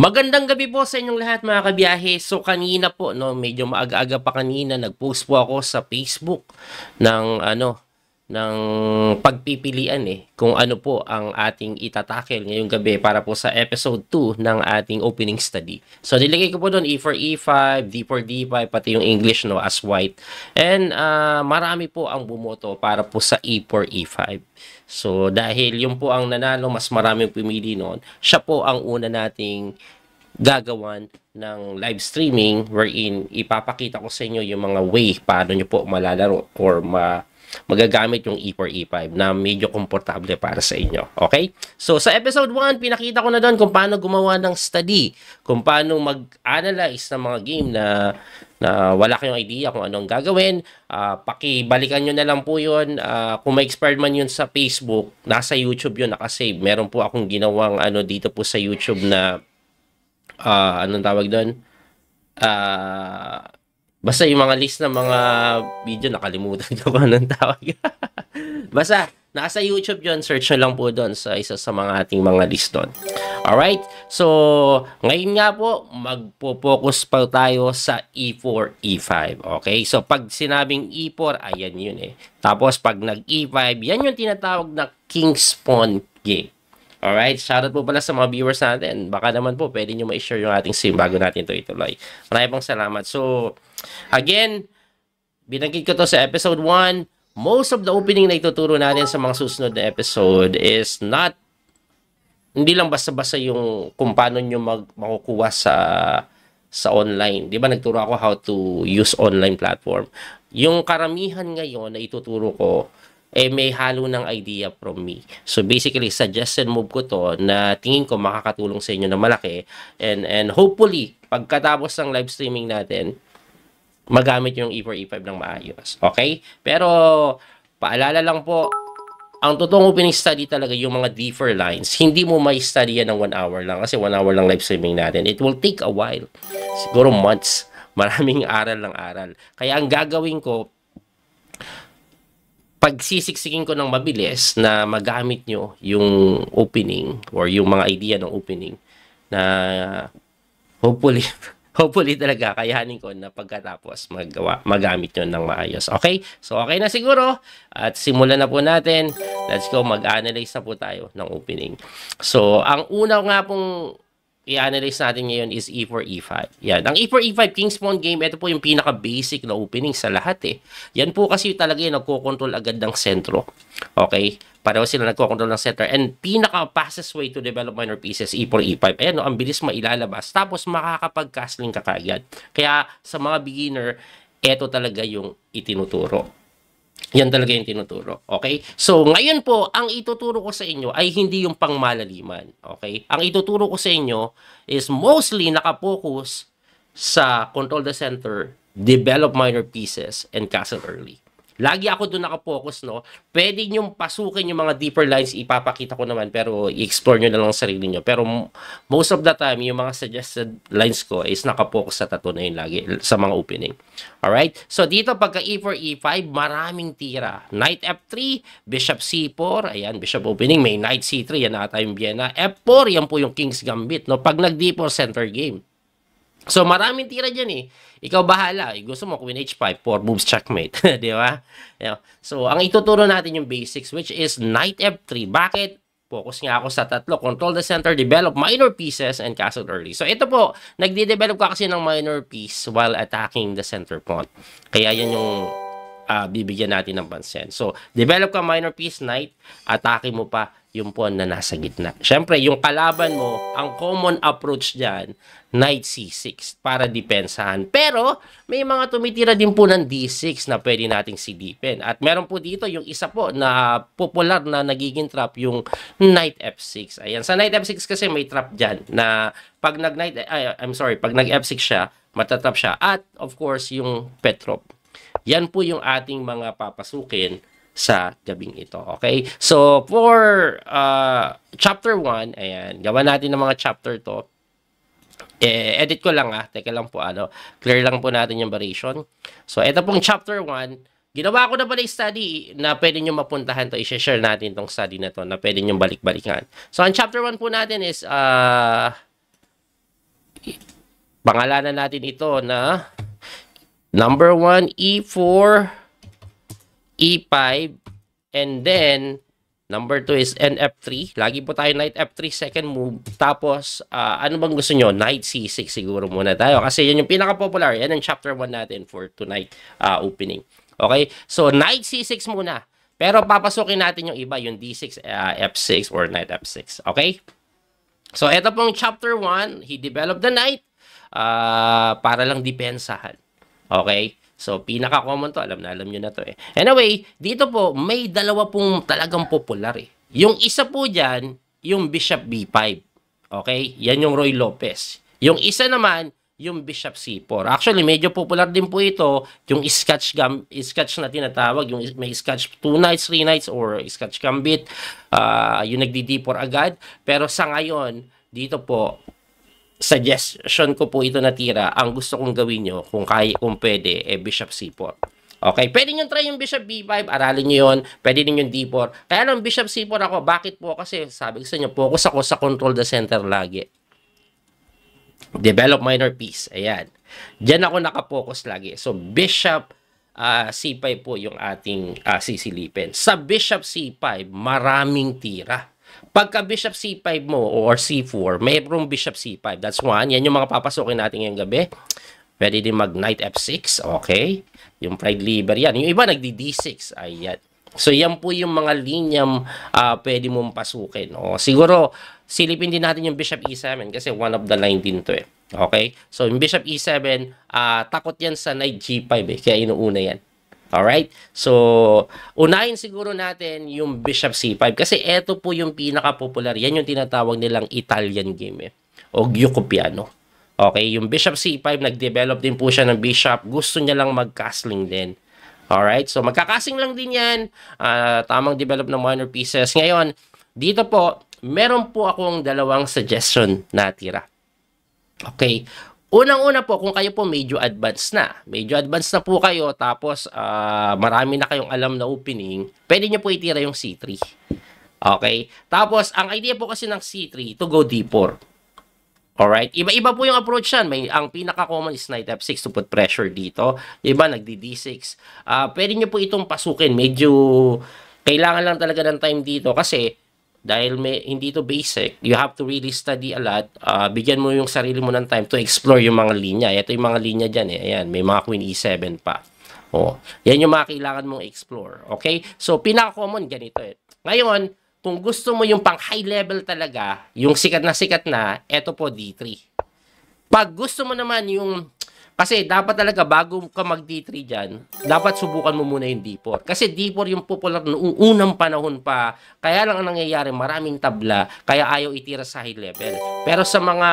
Magandang gabi po sa inyong lahat mga kabiyahe. So kanina po, no, medyo maaga-aga pa kanina, nag-post po ako sa Facebook ng ano, ng pagpipilian eh kung ano po ang ating itatakel ngayong gabi para po sa episode 2 ng ating opening study. So nilagay ko po doon E for E5, D for D5, pati yung English no as white. And uh, marami po ang bumoto para po sa E for E5. So dahil yung po ang nanalo, mas maraming pumili noon, siya po ang una nating gagawan ng live streaming wherein ipapakita ko sa inyo yung mga way paano nyo po malalaro or ma magagamit yung E4, E5 na medyo komportable para sa inyo. Okay? So, sa episode 1, pinakita ko na doon kung paano gumawa ng study, kung paano mag-analyze ng mga game na na wala kayong idea kung anong gagawin, uh, pakibalikan nyo na lang po yun. Uh, kung may expired man yun sa Facebook, nasa YouTube yun nakasave. Meron po akong ginawang ano dito po sa YouTube na, uh, anong tawag doon? Uh, Basta yung mga list ng mga video, nakalimutan ko ba ng tawag. Basta, nasa YouTube yon search nyo lang po doon sa isa sa mga ating mga list doon. Alright, so ngayon nga po, magpo-focus pa tayo sa E4, E5. Okay, so pag sinabing E4, ayan yun eh. Tapos pag nag E5, yan yung tinatawag na King's Pawn Game. Alright, shoutout po pala sa mga viewers natin. Baka naman po pwede nyo ma-share yung ating sim bago natin ito ituloy. Maraming pong salamat. So, again, binanggit ko to sa episode 1. Most of the opening na ituturo natin sa mga susunod na episode is not, hindi lang basta-basta yung kung paano nyo mag, makukuha sa sa online. Di ba nagturo ako how to use online platform. Yung karamihan ngayon na ituturo ko eh may halo ng idea from me. So basically, suggest and move ko to na tingin ko makakatulong sa inyo na malaki and, and hopefully, pagkatapos ng live streaming natin, magamit yung E4, E5 ng maayos. Okay? Pero, paalala lang po, ang totoong opening study talaga yung mga deeper lines, hindi mo may study yan ng 1 hour lang kasi 1 hour lang live streaming natin. It will take a while. Siguro months. Maraming aral lang aral. Kaya ang gagawin ko, pagsisiksikin ko ng mabilis na magamit nyo yung opening or yung mga idea ng opening na hopefully hopefully talaga kayanin ko na pagkatapos maggawa, magamit nyo ng maayos. Okay? So okay na siguro at simulan na po natin. Let's go mag-analyze na po tayo ng opening. So ang una nga pong i-analyze natin ngayon is E4, E5. Yan. Ang E4, E5 King's Pawn game, ito po yung pinaka-basic na opening sa lahat eh. Yan po kasi talaga yung nagkocontrol agad ng sentro. Okay? Pareho sila nagkocontrol ng center. And pinaka-fastest way to develop minor pieces, E4, E5. Ayan, no, ang bilis mailalabas. Tapos makakapag-castling ka kagad. Kaya sa mga beginner, ito talaga yung itinuturo. Yan talaga yung tinuturo. Okay? So, ngayon po, ang ituturo ko sa inyo ay hindi yung pangmalaliman. Okay? Ang ituturo ko sa inyo is mostly nakapokus sa control the center, develop minor pieces, and castle early. Lagi ako doon nakapokus, no? Pwede nyo pasukin yung mga deeper lines, ipapakita ko naman, pero i-explore nyo na lang sarili nyo. Pero most of the time, yung mga suggested lines ko is nakapokus sa tatlo na yun lagi, sa mga opening. Alright? So, dito pagka E4, E5, maraming tira. Knight F3, Bishop C4, ayan, Bishop opening, may Knight C3, yan ata yung Vienna. F4, yan po yung King's Gambit, no? Pag nag-D4, center game. So, maraming tira dyan eh. Ikaw bahala. Eh, gusto mo, queen h5, four moves, checkmate. Di ba? So, ang ituturo natin yung basics, which is knight f3. Bakit? Focus nga ako sa tatlo. Control the center, develop minor pieces, and castle early. So, ito po, nagde-develop ka kasi ng minor piece while attacking the center pawn. Kaya yan yung uh, bibigyan natin ng pansin. So, develop ka minor piece knight, atake mo pa yung pawn na nasa gitna. Siyempre, yung kalaban mo, ang common approach dyan, knight c6 para depensahan. Pero, may mga tumitira din po ng d6 na pwede nating si sidipin. At meron po dito yung isa po na popular na nagiging trap, yung knight f6. Ayan, sa knight f6 kasi may trap dyan na pag nag-knight, I'm sorry, pag nag f6 siya, matatrap siya. At, of course, yung petrop. Yan po yung ating mga papasukin sa gabing ito. Okay? So, for uh, chapter 1, ayan, gawa natin ng mga chapter to. Eh, edit ko lang ah. Teka lang po, ano, clear lang po natin yung variation. So, ito pong chapter 1, ginawa ko na pala yung study na pwede nyo mapuntahan to. I-share natin tong study na to na pwede nyo balik-balikan. So, ang chapter 1 po natin is, uh, pangalanan natin ito na Number 1, E4, E5, and then number 2 is NF3. Lagi po tayo knight F3, second move. Tapos, uh, ano bang gusto nyo? Knight C6 siguro muna tayo. Kasi yan yung pinaka-popular. Yan ang chapter 1 natin for tonight uh, opening. Okay? So, knight C6 muna. Pero papasukin natin yung iba, yung D6, uh, F6, or knight F6. Okay? So, ito pong chapter 1, he developed the knight uh, para lang depensahan. Okay? So, pinaka-common to. Alam na, alam nyo na to eh. Anyway, dito po, may dalawa pong talagang popular eh. Yung isa po dyan, yung Bishop B5. Okay? Yan yung Roy Lopez. Yung isa naman, yung Bishop C4. Actually, medyo popular din po ito, yung Scotch, gam, Scotch na tinatawag, yung may Scotch 2 nights, 3 nights, or Scotch Gambit, uh, ah, yung nagdi-D4 agad. Pero sa ngayon, dito po, suggestion ko po ito na tira Ang gusto kong gawin nyo, kung, kaya, kung pwede, eh Bishop C4. Okay, pwede nyo try yung Bishop B5, aralin niyo 'yon. pwede din yung D4. Kaya lang Bishop C4 ako, bakit po? Kasi sabi ko sa inyo, focus ako sa control the center lagi. Develop minor piece, ayan. Diyan ako nakapokus lagi. So Bishop uh, ah, C5 po yung ating uh, sisilipin. Sa Bishop C5, maraming tira. Pagka bishop c5 mo or c4, mayroong bishop c5. That's one. Yan yung mga papasukin natin ngayong gabi. Pwede din mag knight f6. Okay. Yung pride liver yan. Yung iba nagdi d6. Ayan. So yan po yung mga linyang uh, ah, pwede mong pasukin. O, oh, siguro silipin din natin yung bishop e7 kasi one of the line din to eh. Okay? So yung bishop e7, uh, ah, takot yan sa knight g5 eh. Kaya inuuna yan. Alright? So, unahin siguro natin yung Bishop C5 kasi ito po yung pinaka-popular. Yan yung tinatawag nilang Italian game eh, o Piano. Okay, yung Bishop C5, nag-develop din po siya ng Bishop. Gusto niya lang mag-castling din. Alright, so magkakasing lang din yan. Uh, tamang develop ng minor pieces. Ngayon, dito po, meron po akong dalawang suggestion na tira. Okay, Unang-una po, kung kayo po medyo advanced na, medyo advanced na po kayo, tapos uh, marami na kayong alam na opening, pwede nyo po itira yung C3. Okay? Tapos, ang idea po kasi ng C3, to go D4. Alright? Iba-iba po yung approach yan. May, ang pinaka-common is knight f6 to put pressure dito. Iba, nagdi-d6. Uh, ah, pwede nyo po itong pasukin. Medyo kailangan lang talaga ng time dito kasi dahil may, hindi ito basic, you have to really study a lot. Uh, bigyan mo yung sarili mo ng time to explore yung mga linya. Ito yung mga linya dyan eh. Ayan, may mga queen e7 pa. Oh, yan yung mga kailangan mong explore. Okay? So, pinaka-common ganito eh. Ngayon, kung gusto mo yung pang high level talaga, yung sikat na sikat na, eto po D3. Pag gusto mo naman yung kasi dapat talaga bago ka mag D3 dyan, dapat subukan mo muna yung D4. Kasi D4 yung popular noong unang panahon pa. Kaya lang ang nangyayari, maraming tabla, kaya ayaw itira sa high level. Pero sa mga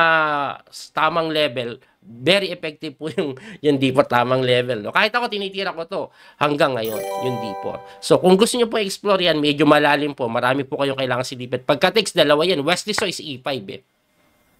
tamang level, very effective po yung, yung D4 tamang level. No? Kahit ako, tinitira ko to hanggang ngayon, yung D4. So, kung gusto niyo po i-explore yan, medyo malalim po. Marami po kayong kailangan silipin. Pagka-text, dalawa yan. Wesley so is E5 eh.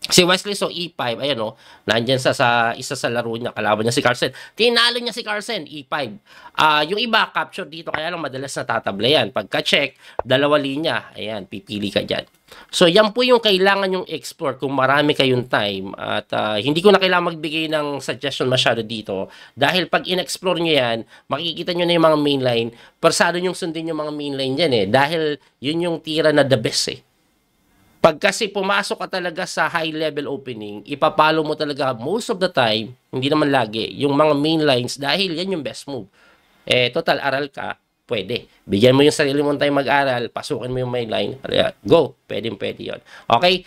Si Wesley so E5, ayan oh nandiyan sa, sa isa sa laro niya, kalaban niya si Carson. Tinalo niya si Carson, E5. Uh, ah, yung iba, capture dito, kaya lang madalas natatable yan. Pagka-check, dalawa linya, ayan, pipili ka diyan. So, yan po yung kailangan yung explore kung marami kayong time. At uh, hindi ko na kailangan magbigay ng suggestion masyado dito. Dahil pag inexplore explore yan, makikita niyo na yung mga mainline. Persado yung sundin yung mga mainline diyan eh. Dahil yun yung tira na the best eh. Pag kasi pumasok ka talaga sa high level opening, ipapalo mo talaga most of the time, hindi naman lagi, yung mga main lines dahil yan yung best move. Eh, total, aral ka, pwede. Bigyan mo yung sarili mo tayo mag-aral, pasukin mo yung main line, go, pwede, pwede yon. Okay?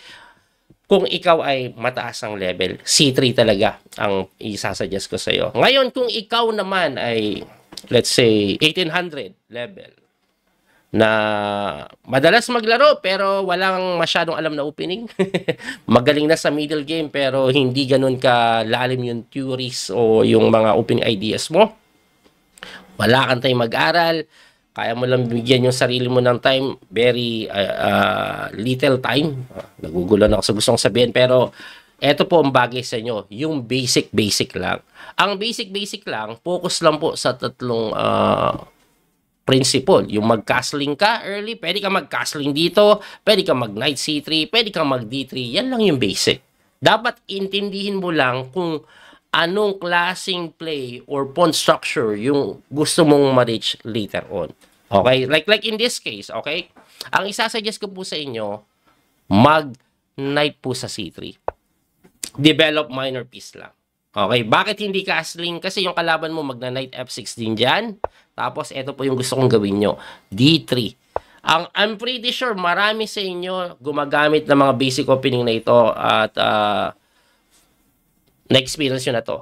Kung ikaw ay mataas ang level, C3 talaga ang isasuggest ko sa'yo. Ngayon, kung ikaw naman ay, let's say, 1800 level, na madalas maglaro pero walang masyadong alam na opening. Magaling na sa middle game pero hindi ganun kalalim yung theories o yung mga opening ideas mo. Wala kang tayong mag-aral. Kaya mo lang bigyan yung sarili mo ng time. Very uh, uh, little time. Ah, nagugulan ako sa gustong sabihin pero eto po ang bagay sa inyo, yung basic-basic lang. Ang basic-basic lang, focus lang po sa tatlong uh, principle. Yung mag-castling ka early, pwede ka mag-castling dito, pwede ka mag-knight c3, pwede ka mag-d3. Yan lang yung basic. Dapat intindihin mo lang kung anong klasing play or pawn structure yung gusto mong ma-reach later on. Okay? Like, like in this case, okay? Ang isasuggest ko po sa inyo, mag-knight po sa c3. Develop minor piece lang. Okay, bakit hindi castling? Kasi yung kalaban mo magna knight f6 din dyan. Tapos ito po yung gusto kong gawin nyo. D3. Ang, I'm pretty sure marami sa inyo gumagamit ng mga basic opening na ito at uh, na-experience nyo na to.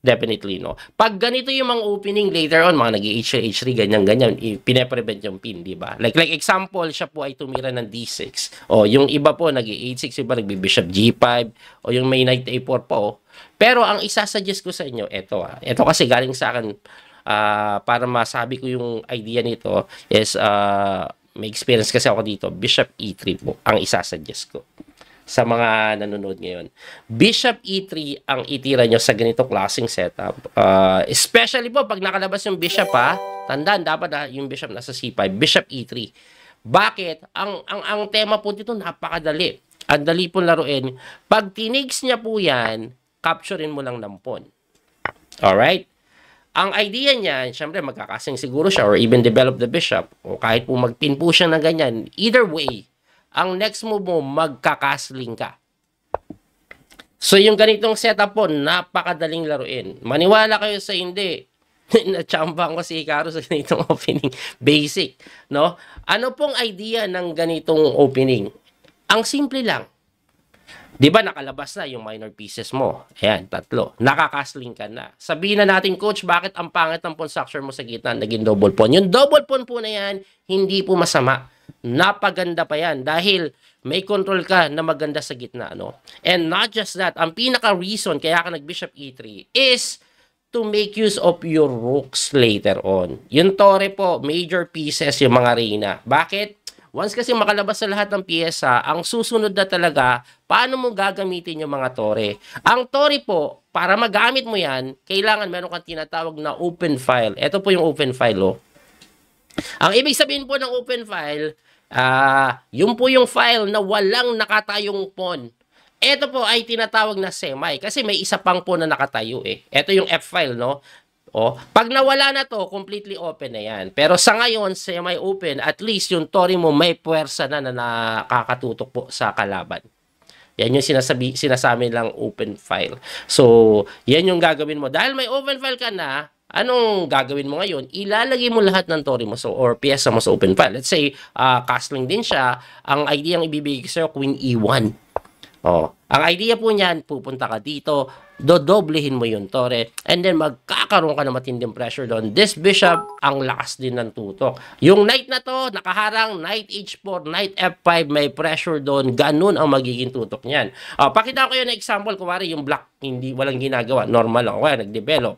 Definitely, no? Pag ganito yung mga opening later on, mga nag H3, ganyan-ganyan, pineprevent yung pin, di ba? Like, like example, siya po ay tumira ng D6. O, yung iba po, nag H6, iba nag-bishop G5, o yung may knight A4 po. Pero ang isasuggest ko sa inyo, eto ah. Eto kasi galing sa akin, uh, para masabi ko yung idea nito, is uh, may experience kasi ako dito, bishop E3 po, ang isasuggest ko sa mga nanonood ngayon. Bishop E3 ang itira nyo sa ganito klaseng setup. Uh, especially po pag nakalabas yung bishop ha, tandaan dapat ha, ah, yung bishop nasa C5, bishop E3. Bakit? Ang, ang, ang tema po dito napakadali. Ang dali po laruin. Pag tinigs niya po yan, capturein mo lang ng pawn. right? Ang idea niya, syempre magkakasing siguro siya or even develop the bishop o kahit po magpin po siya ng ganyan. Either way, ang next move mo, magkakasling ka. So yung ganitong setup po, napakadaling laruin. Maniwala kayo sa hindi. Nachamba ko si Hikaru sa ganitong opening. Basic, no? Ano pong idea ng ganitong opening? Ang simple lang. 'Di ba nakalabas na yung minor pieces mo? Ayan, tatlo. Nakakasling ka na. Sabihin na natin, coach, bakit ang pangit ng pawn structure mo sa gitna naging double pawn? Yung double pawn po na 'yan, hindi po masama napaganda pa yan dahil may control ka na maganda sa gitna. No? And not just that, ang pinaka-reason kaya ka nag-bishop e3 is to make use of your rooks later on. Yung tore po, major pieces yung mga reyna. Bakit? Once kasi makalabas sa lahat ng piyesa, ang susunod na talaga, paano mo gagamitin yung mga tore? Ang tore po, para magamit mo yan, kailangan meron kang tinatawag na open file. Ito po yung open file, oh. Ang ibig sabihin po ng open file, uh, yun po yung file na walang nakatayong pon. Ito po ay tinatawag na semi kasi may isa pang po na nakatayo eh. Ito yung F file, no? O, pag nawala na to, completely open na yan. Pero sa ngayon, semi-open, at least yung tori mo may puwersa na na nakakatutok po sa kalaban. Yan yung sinasabi, sinasabi lang open file. So, yan yung gagawin mo. Dahil may open file ka na, Anong gagawin mo ngayon? Ilalagay mo lahat ng tori mo so, or piyesa mo sa open file. Let's say, uh, castling din siya. Ang idea ang ibibigay ko sa'yo, queen e1. Oh. Ang idea po niyan, pupunta ka dito, dodoblehin mo yung tore, and then magkakaroon ka na matinding pressure doon. This bishop, ang lakas din ng tutok. Yung knight na to, nakaharang, knight h4, knight f5, may pressure doon. Ganun ang magiging tutok niyan. Oh, pakita ko yun na example, kumari yung black, hindi, walang ginagawa, normal lang. Okay, nag-develop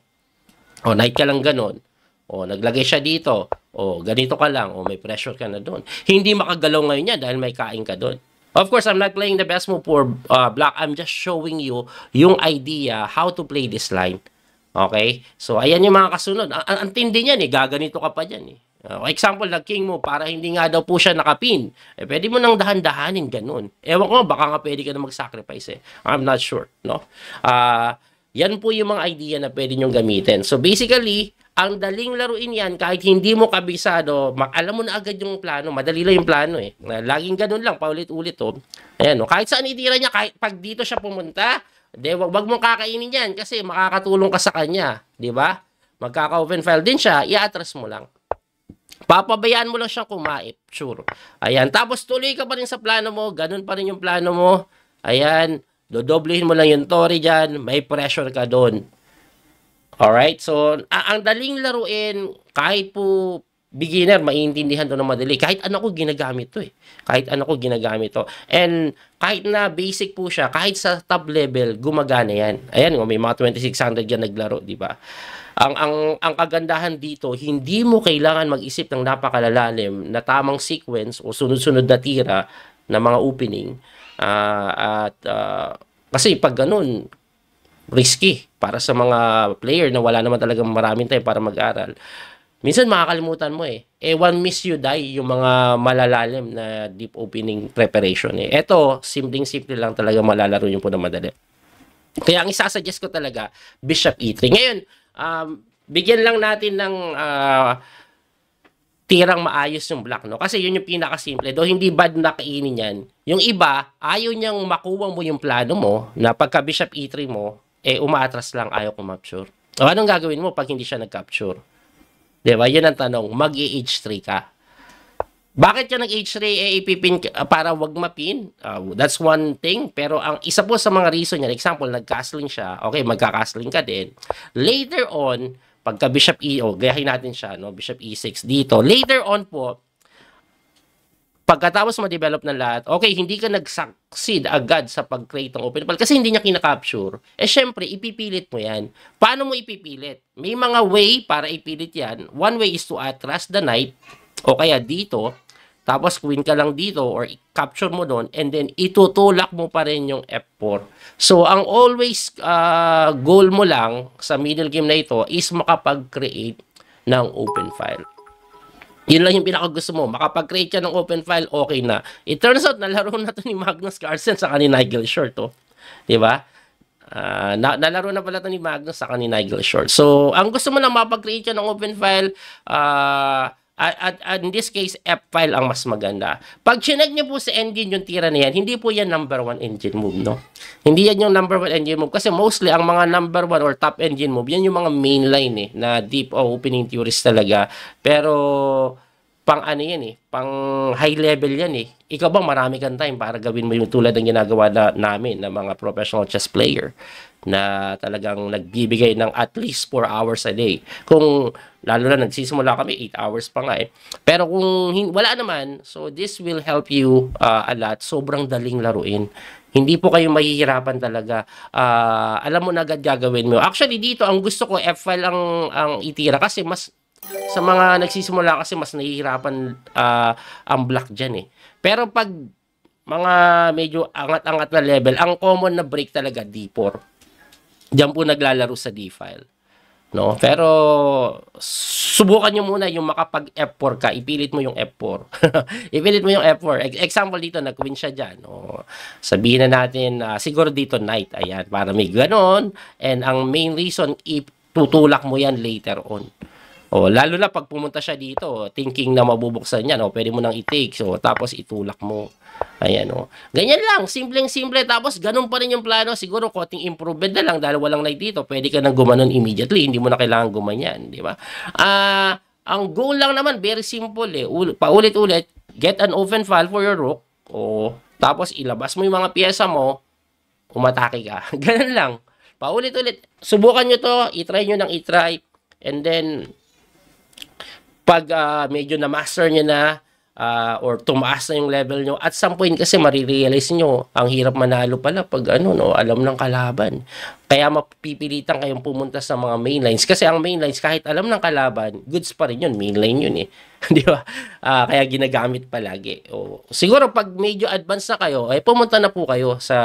o, night ka lang ganun. O, naglagay siya dito. O, ganito ka lang. O, may pressure ka na doon. Hindi makagalaw ngayon niya dahil may kain ka doon. Of course, I'm not playing the best move for uh, black. I'm just showing you yung idea how to play this line. Okay? So, ayan yung mga kasunod. Ang, ang tindi niyan eh. Gaganito ka pa dyan eh. Uh, example, nag-king mo para hindi nga daw po siya nakapin. Eh, pwede mo nang dahan-dahanin ganun. Ewan ko, baka nga pwede ka na mag-sacrifice eh. I'm not sure, no? Ah... Uh, yan po yung mga idea na pwede nyong gamitin. So basically, ang daling laruin yan kahit hindi mo kabisado, alam mo na agad yung plano. Madali lang yung plano eh. Laging ganun lang, paulit-ulit oh. Ayan, oh. kahit saan itira niya, kahit pag dito siya pumunta, de, wag, wag mong kakainin yan kasi makakatulong ka sa kanya. Di ba? Magkaka-open file din siya, i address mo lang. Papabayaan mo lang siyang kumaip, sure. Ayan, tapos tuloy ka pa rin sa plano mo, ganun pa rin yung plano mo. Ayan, Dodoblehin mo lang yung tori dyan, may pressure ka doon. Alright? So, ang daling laruin, kahit po beginner, maiintindihan to ng madali. Kahit ano ko ginagamit to eh. Kahit ano ko ginagamit to. And kahit na basic po siya, kahit sa top level, gumagana yan. Ayan, may mga 2600 yan naglaro, di ba? Ang, ang, ang kagandahan dito, hindi mo kailangan mag-isip ng napakalalalim na tamang sequence o sunod-sunod na tira ng mga opening Uh, at uh, kasi pag ganun, risky para sa mga player na wala naman talagang maraming time para mag-aral. Minsan makakalimutan mo eh. Eh, one miss you die yung mga malalalim na deep opening preparation eh. Ito, simpleng-simple lang talaga malalaro yung po na madali. Kaya ang isasuggest ko talaga, Bishop E3. Ngayon, um, bigyan lang natin ng uh, tirang maayos yung black, no? Kasi yun yung pinaka simple Do hindi bad na kainin yan. Yung iba, ayaw niyang makuha mo yung plano mo na pagka bishop e3 mo, eh umaatras lang ayaw capture O anong gagawin mo pag hindi siya nag-capture? Diba? Yun ang tanong. mag h 3 ka. Bakit ka nag-H3 eh, ipipin ah, para wag mapin? Uh, that's one thing. Pero ang isa po sa mga reason niya, example, nag-castling siya, okay, magka-castling ka din. Later on, Pagka bishop e0, gayahin natin siya, no? bishop e6 dito. Later on po, pagkatapos ma-develop ng lahat, okay, hindi ka nag-succeed agad sa pag-create ng open file kasi hindi niya kina-capture eh syempre, ipipilit mo yan. Paano mo ipipilit? May mga way para ipilit yan. One way is to atras the knight o kaya dito, tapos queen ka lang dito or capture mo doon and then itutulak mo pa rin yung F4. So ang always uh, goal mo lang sa middle game na ito is makapag-create ng open file. Yun lang yung pinaka gusto mo. Makapag-create ka ng open file, okay na. It turns out, nalaro na to ni Magnus Carlsen sa ni Nigel Short. Oh. Di ba? Uh, na, nalaro na pala to ni Magnus sa ni Nigel Short. So, ang gusto mo lang mapag-create ka ng open file, ah, uh, at, at, at in this case, F-file ang mas maganda. Pag chinag nyo po sa engine yung tira na yan, hindi po yan number one engine move, no? Hindi yan yung number one engine move. Kasi mostly, ang mga number one or top engine move, yan yung mga mainline eh, na deep opening theories talaga. Pero, pang ano yan eh, pang high level yan eh. Ikaw ba marami kang time para gawin mo yung tulad ng ginagawa na, namin na mga professional chess player? na talagang nagbibigay ng at least 4 hours a day. Kung lalo na nagsisimula kami, 8 hours pa nga eh. Pero kung wala naman, so this will help you uh, a lot. Sobrang daling laruin. Hindi po kayo mahihirapan talaga. Uh, alam mo na agad gagawin mo. Actually, dito ang gusto ko, F-file ang, ang itira kasi mas sa mga nagsisimula kasi mas nahihirapan uh, ang block dyan eh. Pero pag mga medyo angat-angat na level, ang common na break talaga D4. Diyan po naglalaro sa D-file. No? Pero subukan nyo muna yung makapag F4 ka. Ipilit mo yung F4. Ipilit mo yung F4. Example dito, nag-queen siya dyan. O, sabihin na natin, uh, siguro dito knight. Ayan, para may ganon. And ang main reason, tutulak mo yan later on. O, lalo na pag pumunta siya dito, thinking na mabubuksan yan. O, pwede mo nang i-take. So, tapos itulak mo. Ayan o. Oh. Ganyan lang, simpleng-simple. Tapos ganun pa rin yung plano. Siguro konting improvement na lang dahil walang light dito. Pwede ka nang gumanon immediately. Hindi mo na kailangan gumanyan, di ba? Ah, uh, ang goal lang naman, very simple eh. Paulit-ulit, get an open file for your rook. O, tapos ilabas mo yung mga piyesa mo, umatake ka. Ganun lang. Paulit-ulit. Subukan nyo to, i itry nyo ng i-try. And then, pag uh, medyo na-master nyo na, uh, or tumaas na yung level nyo. At some point kasi marirealize nyo, ang hirap manalo pala pag ano, no, alam ng kalaban. Kaya mapipilitan kayong pumunta sa mga mainlines. Kasi ang mainlines, kahit alam ng kalaban, goods pa rin yun. Mainline yun eh. Di ba? Uh, kaya ginagamit palagi. O, siguro pag medyo advanced na kayo, eh, pumunta na po kayo sa,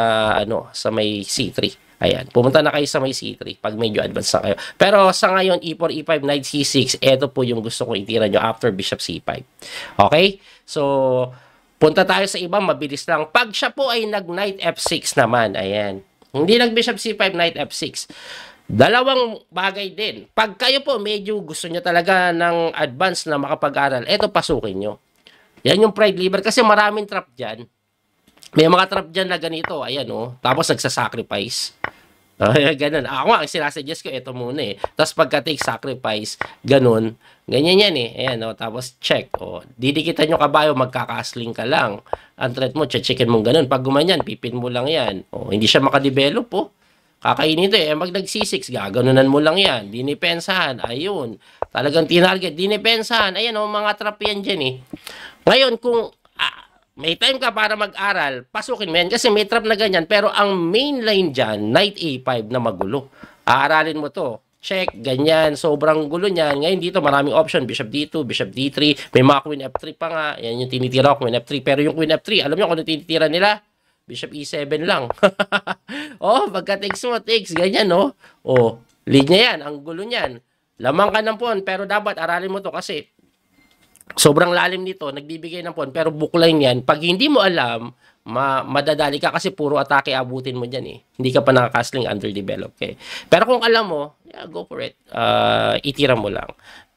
ano, sa may C3. Ayan, pumunta na kayo sa may C3 pag medyo advanced na kayo. Pero sa ngayon, E4, E5, Knight, C6, ito po yung gusto kong itira nyo after Bishop C5. Okay? So, punta tayo sa ibang mabilis lang. Pag siya po ay nag-Knight F6 naman, ayan. Hindi nag-Bishop C5, Knight F6. Dalawang bagay din. Pag kayo po medyo gusto nyo talaga ng advance na makapag-aral, eto pasukin nyo. Yan yung pride liver kasi maraming trap dyan. May mga trap dyan na ganito, ayan o. Oh. Tapos nagsasacrifice. Uh, ganun. Ako nga, ang sinasuggest ko, ito muna eh. Tapos pagka take sacrifice, ganun. Ganyan yan eh. Ayan, oh, tapos check. O, oh, didikitan nyo kabayo, magkakasling ka lang. Ang threat mo, checkin mo ganun. Pag gumanyan, pipin mo lang yan. O, oh, hindi siya makadevelop po. Oh. Kakainin to eh. Mag nagsisix, gaganunan mo lang yan. Dinipensahan. Ayun. Talagang tinarget. Dinipensahan. Ayan, oh, mga trap yan dyan eh. Ngayon, kung may time ka para mag-aral, pasukin mo yan. Kasi may trap na ganyan. Pero ang main line dyan, night A5 na magulo. Aaralin mo to. Check, ganyan. Sobrang gulo niyan. Ngayon dito, maraming option. Bishop D2, Bishop D3. May mga Queen F3 pa nga. Yan yung tinitira ko, Queen F3. Pero yung Queen F3, alam nyo kung ano tinitira nila? Bishop E7 lang. oh, pagka takes mo, takes. Ganyan, no? Oh. oh, lead niya yan. Ang gulo niyan. Lamang ka ng pawn, pero dapat aralin mo to kasi sobrang lalim nito, nagbibigay ng pawn, pero buklayin yan. Pag hindi mo alam, ma madadali ka kasi puro atake abutin mo dyan eh. Hindi ka pa nakakasling underdeveloped. Okay? Eh. Pero kung alam mo, yeah, go for it. Uh, itira mo lang.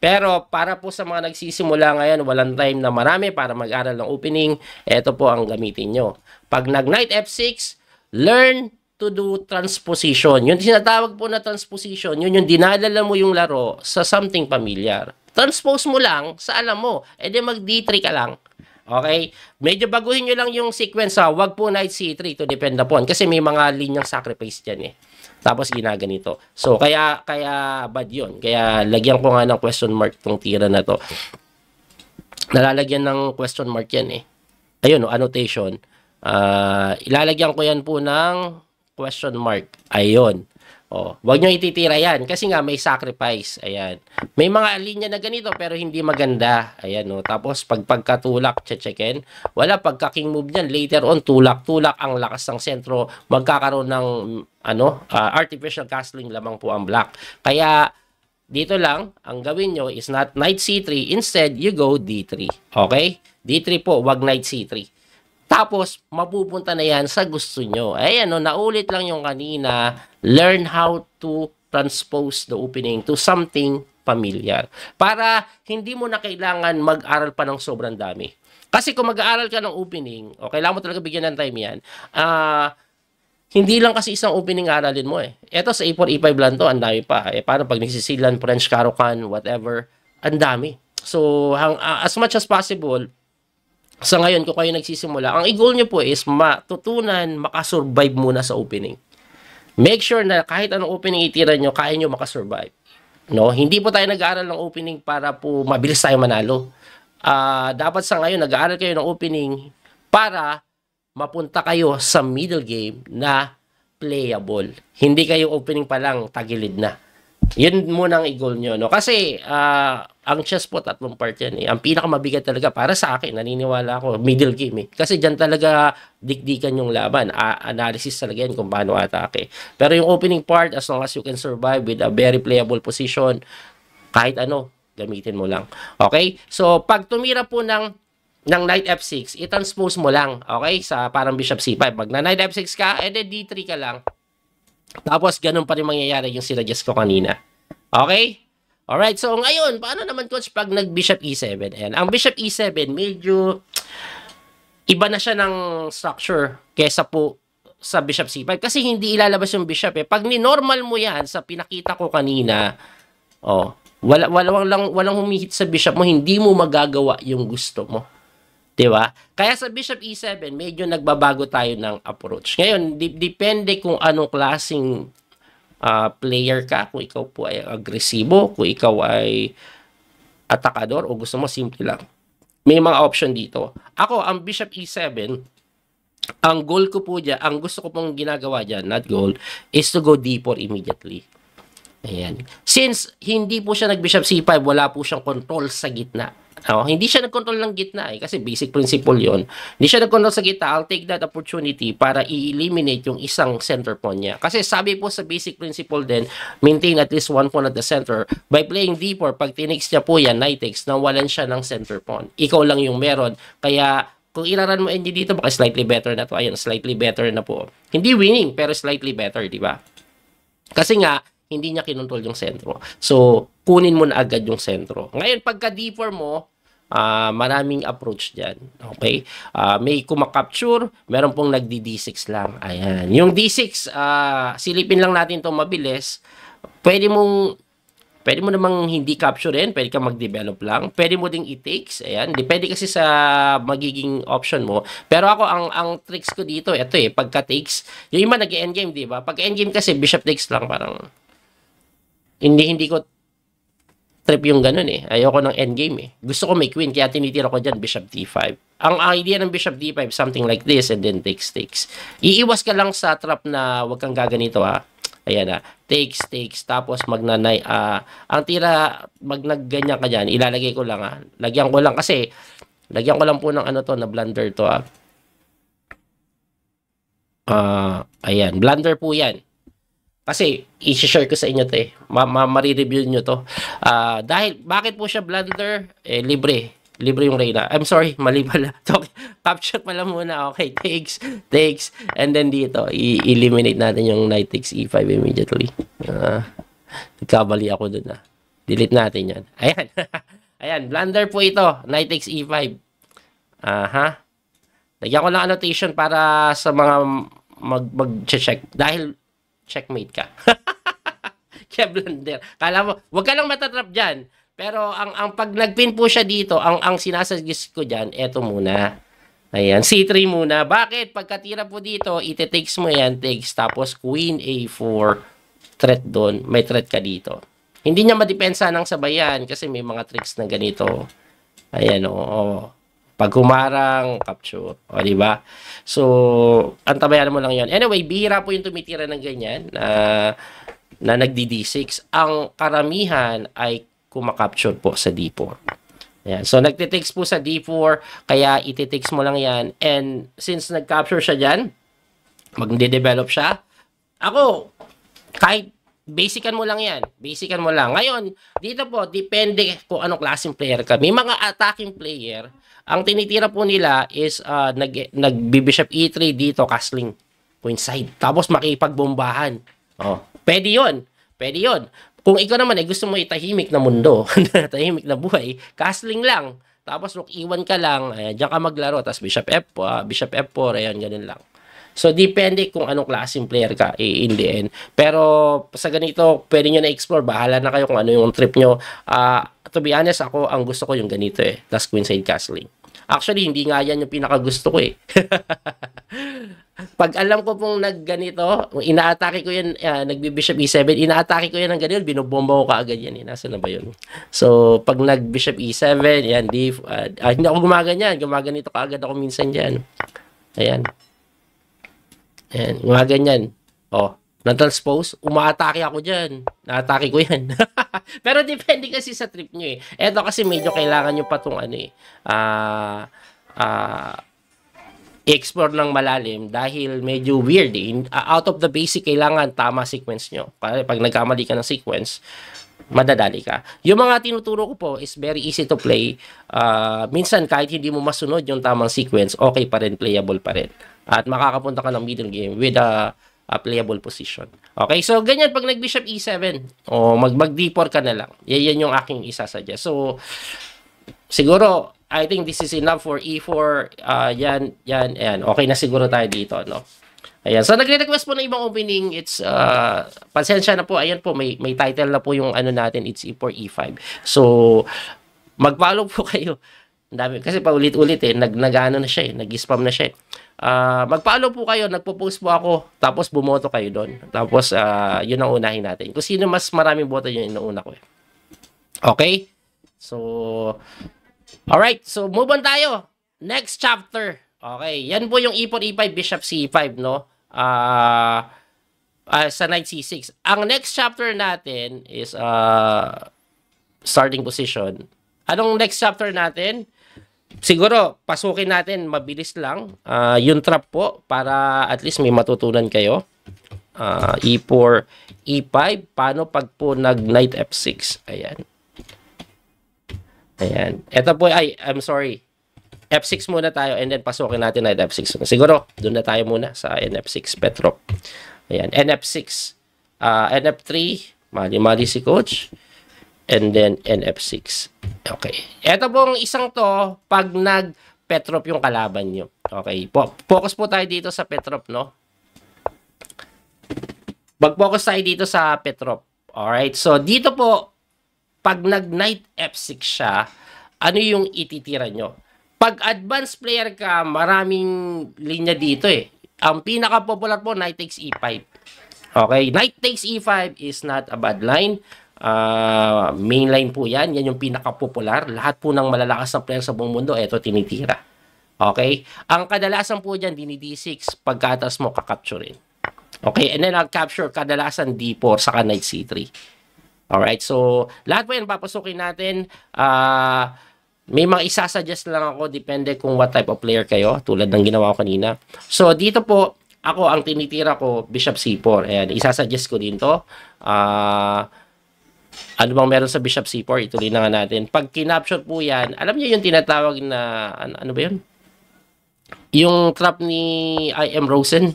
Pero para po sa mga nagsisimula ngayon, walang time na marami para mag-aral ng opening, ito po ang gamitin nyo. Pag nag-knight f6, learn to do transposition. Yung sinatawag po na transposition, yun yung dinadala mo yung laro sa something familiar. Transpose mo lang sa alam mo. E di mag D3 ka lang. Okay? Medyo baguhin nyo lang yung sequence ha. Huwag po knight C3 to depend upon. Kasi may mga linyang sacrifice dyan eh. Tapos ginaganito. So, kaya, kaya bad yun. Kaya lagyan ko nga ng question mark tong tira na to. Nalalagyan ng question mark yan eh. Ayun, annotation. Uh, ilalagyan ko yan po ng question mark. Ayun. Oh, wag niyo ititira 'yan kasi nga may sacrifice. Ayan. May mga linya na ganito pero hindi maganda. Ayan no. Tapos pag pagkatulak, checkin. Wala pagkaking move yan. later on tulak-tulak ang lakas ng sentro, magkakaroon ng ano, uh, artificial castling lamang po ang black. Kaya dito lang, ang gawin nyo is not knight c3, instead you go d3. Okay? D3 po, wag knight c3. Tapos, mapupunta na yan sa gusto nyo. Ayan, no, naulit lang yung kanina, learn how to transpose the opening to something familiar. Para hindi mo na kailangan mag-aral pa ng sobrang dami. Kasi kung mag-aaral ka ng opening, o kailangan mo talaga bigyan ng time yan, ah, uh, hindi lang kasi isang opening aralin mo eh. Ito sa A4, A5 lang to, ang dami pa. Eh, paano pag nagsisilan, French, Karokan, whatever, ang dami. So, hang, uh, as much as possible, sa ngayon, kung kayo nagsisimula, ang i goal nyo po is matutunan, makasurvive muna sa opening. Make sure na kahit anong opening itira nyo, kaya nyo makasurvive. No? Hindi po tayo nag-aaral ng opening para po mabilis tayo manalo. Uh, dapat sa ngayon, nag-aaral kayo ng opening para mapunta kayo sa middle game na playable. Hindi kayo opening pa lang, tagilid na. Yun muna ang i-goal nyo. No? Kasi uh, ang chess po, tatlong part yan. Eh. Ang pinakamabigat talaga para sa akin, naniniwala ako, middle game. Eh. Kasi dyan talaga dikdikan yung laban. A- analysis talaga yan kung paano atake. Pero yung opening part, as long as you can survive with a very playable position, kahit ano, gamitin mo lang. Okay? So, pag tumira po ng ng knight f6, i-transpose mo lang, okay? Sa parang bishop c5. Pag na knight f6 ka, edi d3 ka lang. Tapos, ganun pa rin mangyayari yung sinuggest ko kanina. Okay? Alright, so ngayon, paano naman coach pag nag-bishop e7? Ayan. Ang bishop e7, medyo iba na siya ng structure kesa po sa bishop c5. Kasi hindi ilalabas yung bishop eh. Pag ni-normal mo yan sa pinakita ko kanina, oh, wala, wala, walang, walang humihit sa bishop mo, hindi mo magagawa yung gusto mo. 'Di ba? Kaya sa Bishop E7, medyo nagbabago tayo ng approach. Ngayon, depende kung anong klasing uh, ah, player ka, kung ikaw po ay agresibo, kung ikaw ay atakador o gusto mo simple lang. May mga option dito. Ako, ang Bishop E7, ang goal ko po dyan, ang gusto ko pong ginagawa dyan, not goal, is to go deeper immediately. Ayan. Since hindi po siya nag-bishop c5, wala po siyang control sa gitna Oh, hindi siya nag-control ng gitna eh, kasi basic principle yon. Hindi siya nag-control sa gitna, I'll take that opportunity para i-eliminate yung isang center pawn niya. Kasi sabi po sa basic principle din, maintain at least one pawn at the center. By playing d4, pag tinix niya po yan, knight takes, nawalan siya ng center pawn. Ikaw lang yung meron. Kaya kung ilaran mo niya dito, baka slightly better na to. Ayun, slightly better na po. Hindi winning, pero slightly better, di ba? Kasi nga, hindi niya kinontrol yung sentro. So, kunin mo na agad yung sentro. Ngayon, pagka D4 mo, uh, maraming approach dyan. Okay? Uh, may kumakapture, meron pong nagdi-D6 lang. Ayan. Yung D6, uh, ah, silipin lang natin itong mabilis. Pwede mong Pwede mo namang hindi capture rin, pwede kang mag-develop lang. Pwede mo ding i-takes, ayan. Depende kasi sa magiging option mo. Pero ako, ang, ang tricks ko dito, ito eh, pagka-takes, yung iba nag-endgame, di ba? pagka endgame kasi, bishop takes lang, parang hindi, hindi ko trip yung ganun eh. Ayoko ng endgame eh. Gusto ko may queen, kaya tinitira ko dyan, bishop d5. Ang idea ng bishop d5, something like this, and then takes, takes. Iiwas ka lang sa trap na wag kang gaganito ha. Ayan na Takes, takes, tapos magnanay. Uh, ang tira, mag nagganyan ka dyan, ilalagay ko lang ha. Lagyan ko lang kasi, lagyan ko lang po ng ano to, na blunder to ha. Uh, ayan, blunder po yan. Kasi, i-share ko sa inyo to eh. Ma -ma Marireview nyo to. Uh, dahil, bakit po siya blunder? Eh, libre. Libre yung Reyna. I'm sorry, mali pala. So, capture pala muna. Okay, takes, takes. And then dito, i-eliminate natin yung knight takes e5 immediately. Uh, nagkabali ako dun na. Ah. Delete natin yan. Ayan. Ayan, blunder po ito. Knight takes e5. Aha. Uh -huh. Lagyan ko lang annotation para sa mga mag mag-check. Dahil checkmate ka. Kaya there. Kala mo, wag ka lang matatrap dyan. Pero ang, ang pag nagpin po siya dito, ang, ang sinasagis ko dyan, eto muna. Ayan, C3 muna. Bakit? Pagkatira po dito, ite-takes mo yan, takes. Tapos queen A4, threat doon. May threat ka dito. Hindi niya madepensa ng sabayan kasi may mga tricks na ganito. Ayan, oo. oo. Pag kumarang, capture. O, di ba? So, antabayan mo lang yon Anyway, bihira po yung tumitira ng ganyan na, uh, na nagdi-D6. Ang karamihan ay kumakapture po sa D4. Ayan. So, nagtitext po sa D4, kaya ititext mo lang yan. And since nag-capture siya dyan, magde-develop siya, ako, kahit Basican mo lang yan. Basican mo lang. Ngayon, dito po, depende kung anong klaseng player ka. May mga attacking player, ang tinitira po nila is uh, nag, nag-bishop e3 dito, castling. Queen side. Tapos makipagbombahan. Oh, pwede yon Pwede yon Kung ikaw naman ay eh, gusto mo itahimik na mundo, tahimik na buhay, castling lang. Tapos rook iwan e ka lang, ayan, eh, dyan ka maglaro. Tapos bishop f4, uh, ah, bishop f4, ayan, ganun lang. So, depende kung anong klaseng player ka eh, in the end. Pero, sa ganito, pwede nyo na-explore. Bahala na kayo kung ano yung trip nyo. Uh, to be honest, ako, ang gusto ko yung ganito eh. Last Queenside Castling. Actually, hindi nga yan yung pinakagusto ko eh. Pag alam ko pong nagganito, inaatake ko yan, uh, ah, nagbi-bishop e7, inaatake ko yan ng ganito, binobomba ko kaagad yan. Eh. Nasaan na ba yun? So, pag nag-bishop e7, yan, d, uh, ah, uh, hindi ako gumaganyan, gumaganito kaagad ako minsan dyan. Ayan. Ayan, mga ganyan. Oh, na-transpose, umaatake ako dyan. Naatake ko yan. Pero depende kasi sa trip nyo eh. Eto kasi medyo kailangan nyo pa itong ano eh. Ah... Uh, uh, explore ng malalim dahil medyo weird eh. Out of the basic, kailangan tama sequence nyo. Pag nagkamali ka ng sequence, madadali ka. Yung mga tinuturo ko po is very easy to play. Uh, minsan kahit hindi mo masunod yung tamang sequence, okay pa rin, playable pa rin. At makakapunta ka ng middle game with a, a playable position. Okay, so ganyan pag nag-bishop e7 o mag, mag d4 ka na lang. Yan, yan yung aking isa suggest. So, siguro, I think this is enough for e4. Uh, ah, yan, yan, yan. Okay na siguro tayo dito, no? Ayan. So, nagre-request po ng ibang opening. It's, uh, pasensya na po. Ayan po, may, may title na po yung ano natin. It's E4, E5. So, mag-follow po kayo. Dami, kasi paulit-ulit eh, nag, nag ano na siya eh, nag-spam na siya eh. Uh, mag-follow po kayo, nagpo-post po ako, tapos bumoto kayo doon. Tapos, uh, yun ang unahin natin. Kung sino mas maraming boto, yun inuuna ko eh. Okay? So, alright, so move on tayo. Next chapter. Okay, yan po yung e4, e5, bishop c5, no? Uh, uh, sa knight c6. Ang next chapter natin is uh, starting position. Anong next chapter natin? Siguro, pasukin natin, mabilis lang. Uh, yung trap po, para at least may matutunan kayo. Uh, e4, e5, paano pag po nag knight f6. Ayan. Ayan. Ito po, ay, I'm sorry F6 muna tayo and then pasukin natin na F6. Siguro, doon na tayo muna sa NF6 Petrop. Ayan, NF6. Uh, NF3, mali-mali si coach. And then NF6. Okay. Ito pong isang to, pag nag Petrop yung kalaban nyo. Okay. Po focus po tayo dito sa Petrop, no? Mag-focus tayo dito sa Petrop. Alright. So, dito po, pag nag-knight F6 siya, ano yung ititira nyo? Pag advanced player ka, maraming linya dito eh. Ang pinaka-popular po, knight takes e5. Okay, knight takes e5 is not a bad line. Uh, main line po yan. Yan yung pinaka-popular. Lahat po ng malalakas na player sa buong mundo, eto tinitira. Okay? Ang kadalasan po dyan, dini d6. Pagkatas mo, kakapturein. Okay, and then I'll capture kadalasan d4 saka knight c3. Alright, so lahat po yan papasukin natin. Ah... Uh, may mga isasuggest lang ako depende kung what type of player kayo tulad ng ginawa ko kanina. So dito po, ako ang tinitira ko Bishop C4. Ayan, isasuggest ko din to. Ah... Uh, ano bang meron sa Bishop C4? Ituloy na nga natin. Pag kinapshot po yan, alam niyo yung tinatawag na, ano, ano ba yun? Yung trap ni I.M. Rosen.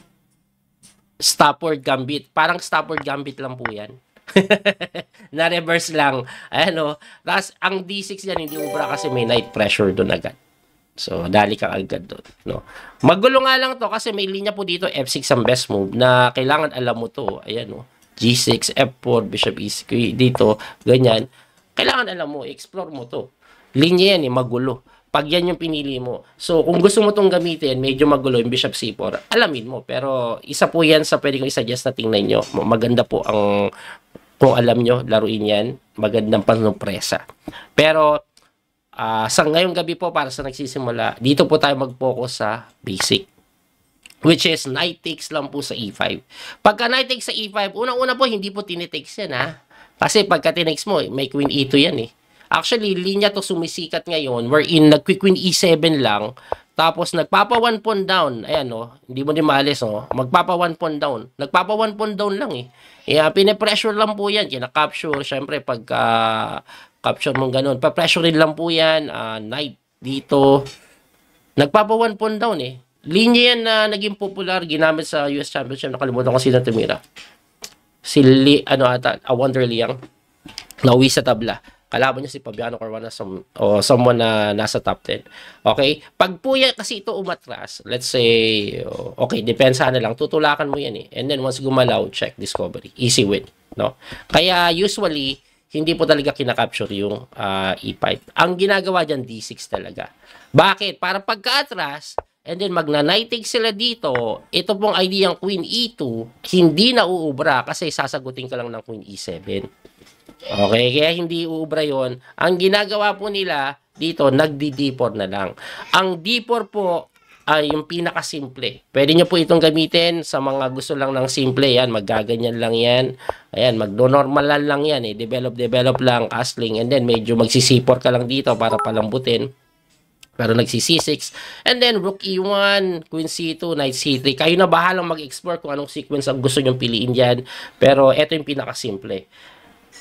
Stopward Gambit. Parang stopward Gambit lang po yan. Na-reverse lang. Ayan o. Tapos, ang D6 yan, hindi ubra kasi may night pressure doon agad. So, dali ka agad doon. No? Magulo nga lang to kasi may linya po dito F6 ang best move na kailangan alam mo to. Ayan o. G6, F4, Bishop E6 dito. Ganyan. Kailangan alam mo. Explore mo to. Linya yan eh. Magulo. Pag yan yung pinili mo. So, kung gusto mo tong gamitin, medyo magulo yung Bishop C4, alamin mo. Pero, isa po yan sa pwede kong isuggest na tingnan nyo. Maganda po ang kung alam nyo, laruin yan. Magandang panupresa. Pero, uh, sa ngayong gabi po, para sa nagsisimula, dito po tayo mag-focus sa basic. Which is, knight takes lang po sa E5. Pagka knight takes sa E5, unang-una po, hindi po tinitakes yan, ha? Kasi pagka tinex mo, eh, may queen E2 yan, eh. Actually, linya to sumisikat ngayon wherein nag-queen E7 lang tapos nagpapa 1 pawn down. Ayan oh, hindi mo din maalis oh. Magpapa 1 pawn down. Nagpapa 1 pawn down lang eh. Yeah, pine-pressure lang po 'yan, kina-capture syempre pagka uh, capture mong ganun. Pa-pressure lang po 'yan, uh, knight dito. Nagpapa 1 pawn down eh. Linya yan na naging popular ginamit sa US Championship. Nakalimutan ko sino tumira. Si Li, ano ata, uh, ah, Wonder Liang. Nauwi sa tabla. Kalaban niya si Fabiano Carwana some, o someone na nasa top 10. Okay? Pag po yan, kasi ito umatras, let's say, oh, okay, depensa na lang, tutulakan mo yan eh. And then once gumalaw, check discovery. Easy win. No? Kaya usually, hindi po talaga kinakapture yung uh, ah, E5. Ang ginagawa diyan D6 talaga. Bakit? Para pagka-atras, And then magna magnanitig sila dito. Ito pong idea ng Queen E2, hindi na uubra kasi sasagutin ka lang ng Queen E7. Okay, kaya hindi uubra yon. Ang ginagawa po nila dito, nagdi-D4 na lang. Ang D4 po ay ah, yung pinakasimple. Pwede nyo po itong gamitin sa mga gusto lang ng simple. Yan, magaganyan lang yan. Ayan, magdo-normal lang yan. Eh. Develop, develop lang, castling. And then, medyo magsisipor ka lang dito para palambutin. Pero nagsi-C6. And then, rook E1, queen C2, knight C3. Kayo na bahalang mag-explore kung anong sequence ang gusto nyong piliin dyan. Pero, ito yung pinakasimple.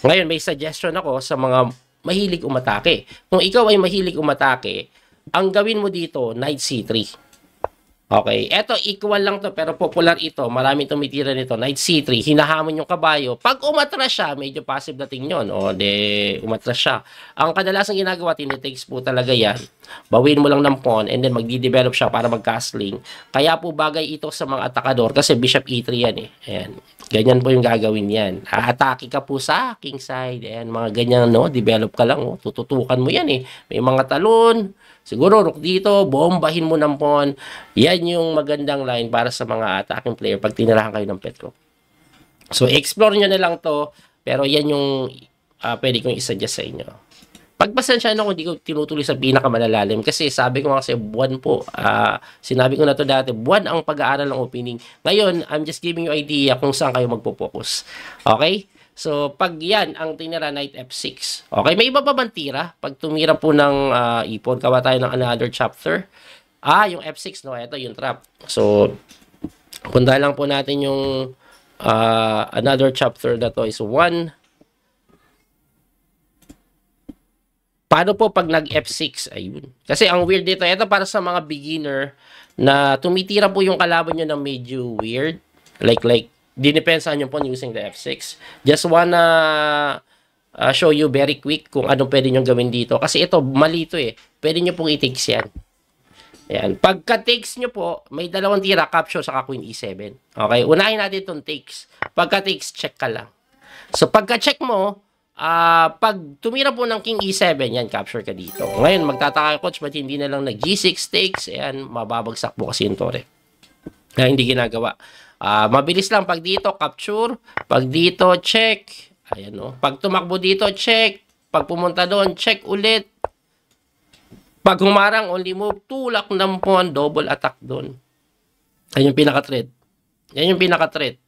Ngayon, may suggestion ako sa mga mahilig umatake. Kung ikaw ay mahilig umatake, ang gawin mo dito, knight c3. Okay, eto equal lang to pero popular ito. Maraming tumitira nito. Knight c3, hinahamon yung kabayo. Pag umatras siya, medyo passive dating yon. O de, umatras siya. Ang kadalasang ginagawa, tinitakes po talaga yan. Bawin mo lang ng pawn and then magdi-develop siya para mag-castling. Kaya po bagay ito sa mga atakador kasi bishop e3 yan eh. Ayan. Ganyan po yung gagawin yan. Aatake ka po sa aking side. Ayan, mga ganyan, no? Develop ka lang, oh. Tututukan mo yan, eh. May mga talon. Siguro, rook dito, bombahin mo ng pawn. Yan yung magandang line para sa mga attacking player pag tinirahan kayo ng petro. So, explore nyo na lang to. Pero yan yung uh, pwede kong isuggest sa inyo. Pagpasensya na ako, hindi ko tinutuloy sa pinakamalalalim kasi sabi ko nga kasi buwan po. Uh, sinabi ko na to dati, buwan ang pag-aaral ng opening. Ngayon, I'm just giving you idea kung saan kayo magpo-focus. Okay? So, pag yan ang tinira, knight f6. Okay, may iba pa bang tira? Pag tumira po ng uh, ipon, kawa tayo ng another chapter. Ah, yung f6, no? Ito, yung trap. So, punta lang po natin yung uh, another chapter na to is 1, Paano po pag nag F6? Ayun. Kasi ang weird dito, ito para sa mga beginner na tumitira po yung kalaban nyo na medyo weird. Like, like, dinipensahan nyo po using the F6. Just wanna uh, show you very quick kung anong pwede nyo gawin dito. Kasi ito, mali ito eh. Pwede nyo pong i-takes yan. Ayan. Pagka takes nyo po, may dalawang tira, capture sa queen E7. Okay? Unahin natin itong takes. Pagka takes, check ka lang. So, pagka check mo, Uh, pag tumira po ng King E7, yan, capture ka dito. Ngayon, magtataka coach, ba't hindi na lang nag G6 takes? Ayan, mababagsak po kasi yung tore. Na hindi ginagawa. Uh, mabilis lang pag dito, capture. Pag dito, check. Ayan, no. Oh. Pag tumakbo dito, check. Pag pumunta doon, check ulit. Pag humarang, only move, tulak ng pawn, double attack doon. Yan yung pinaka-threat. Yan yung pinaka-threat.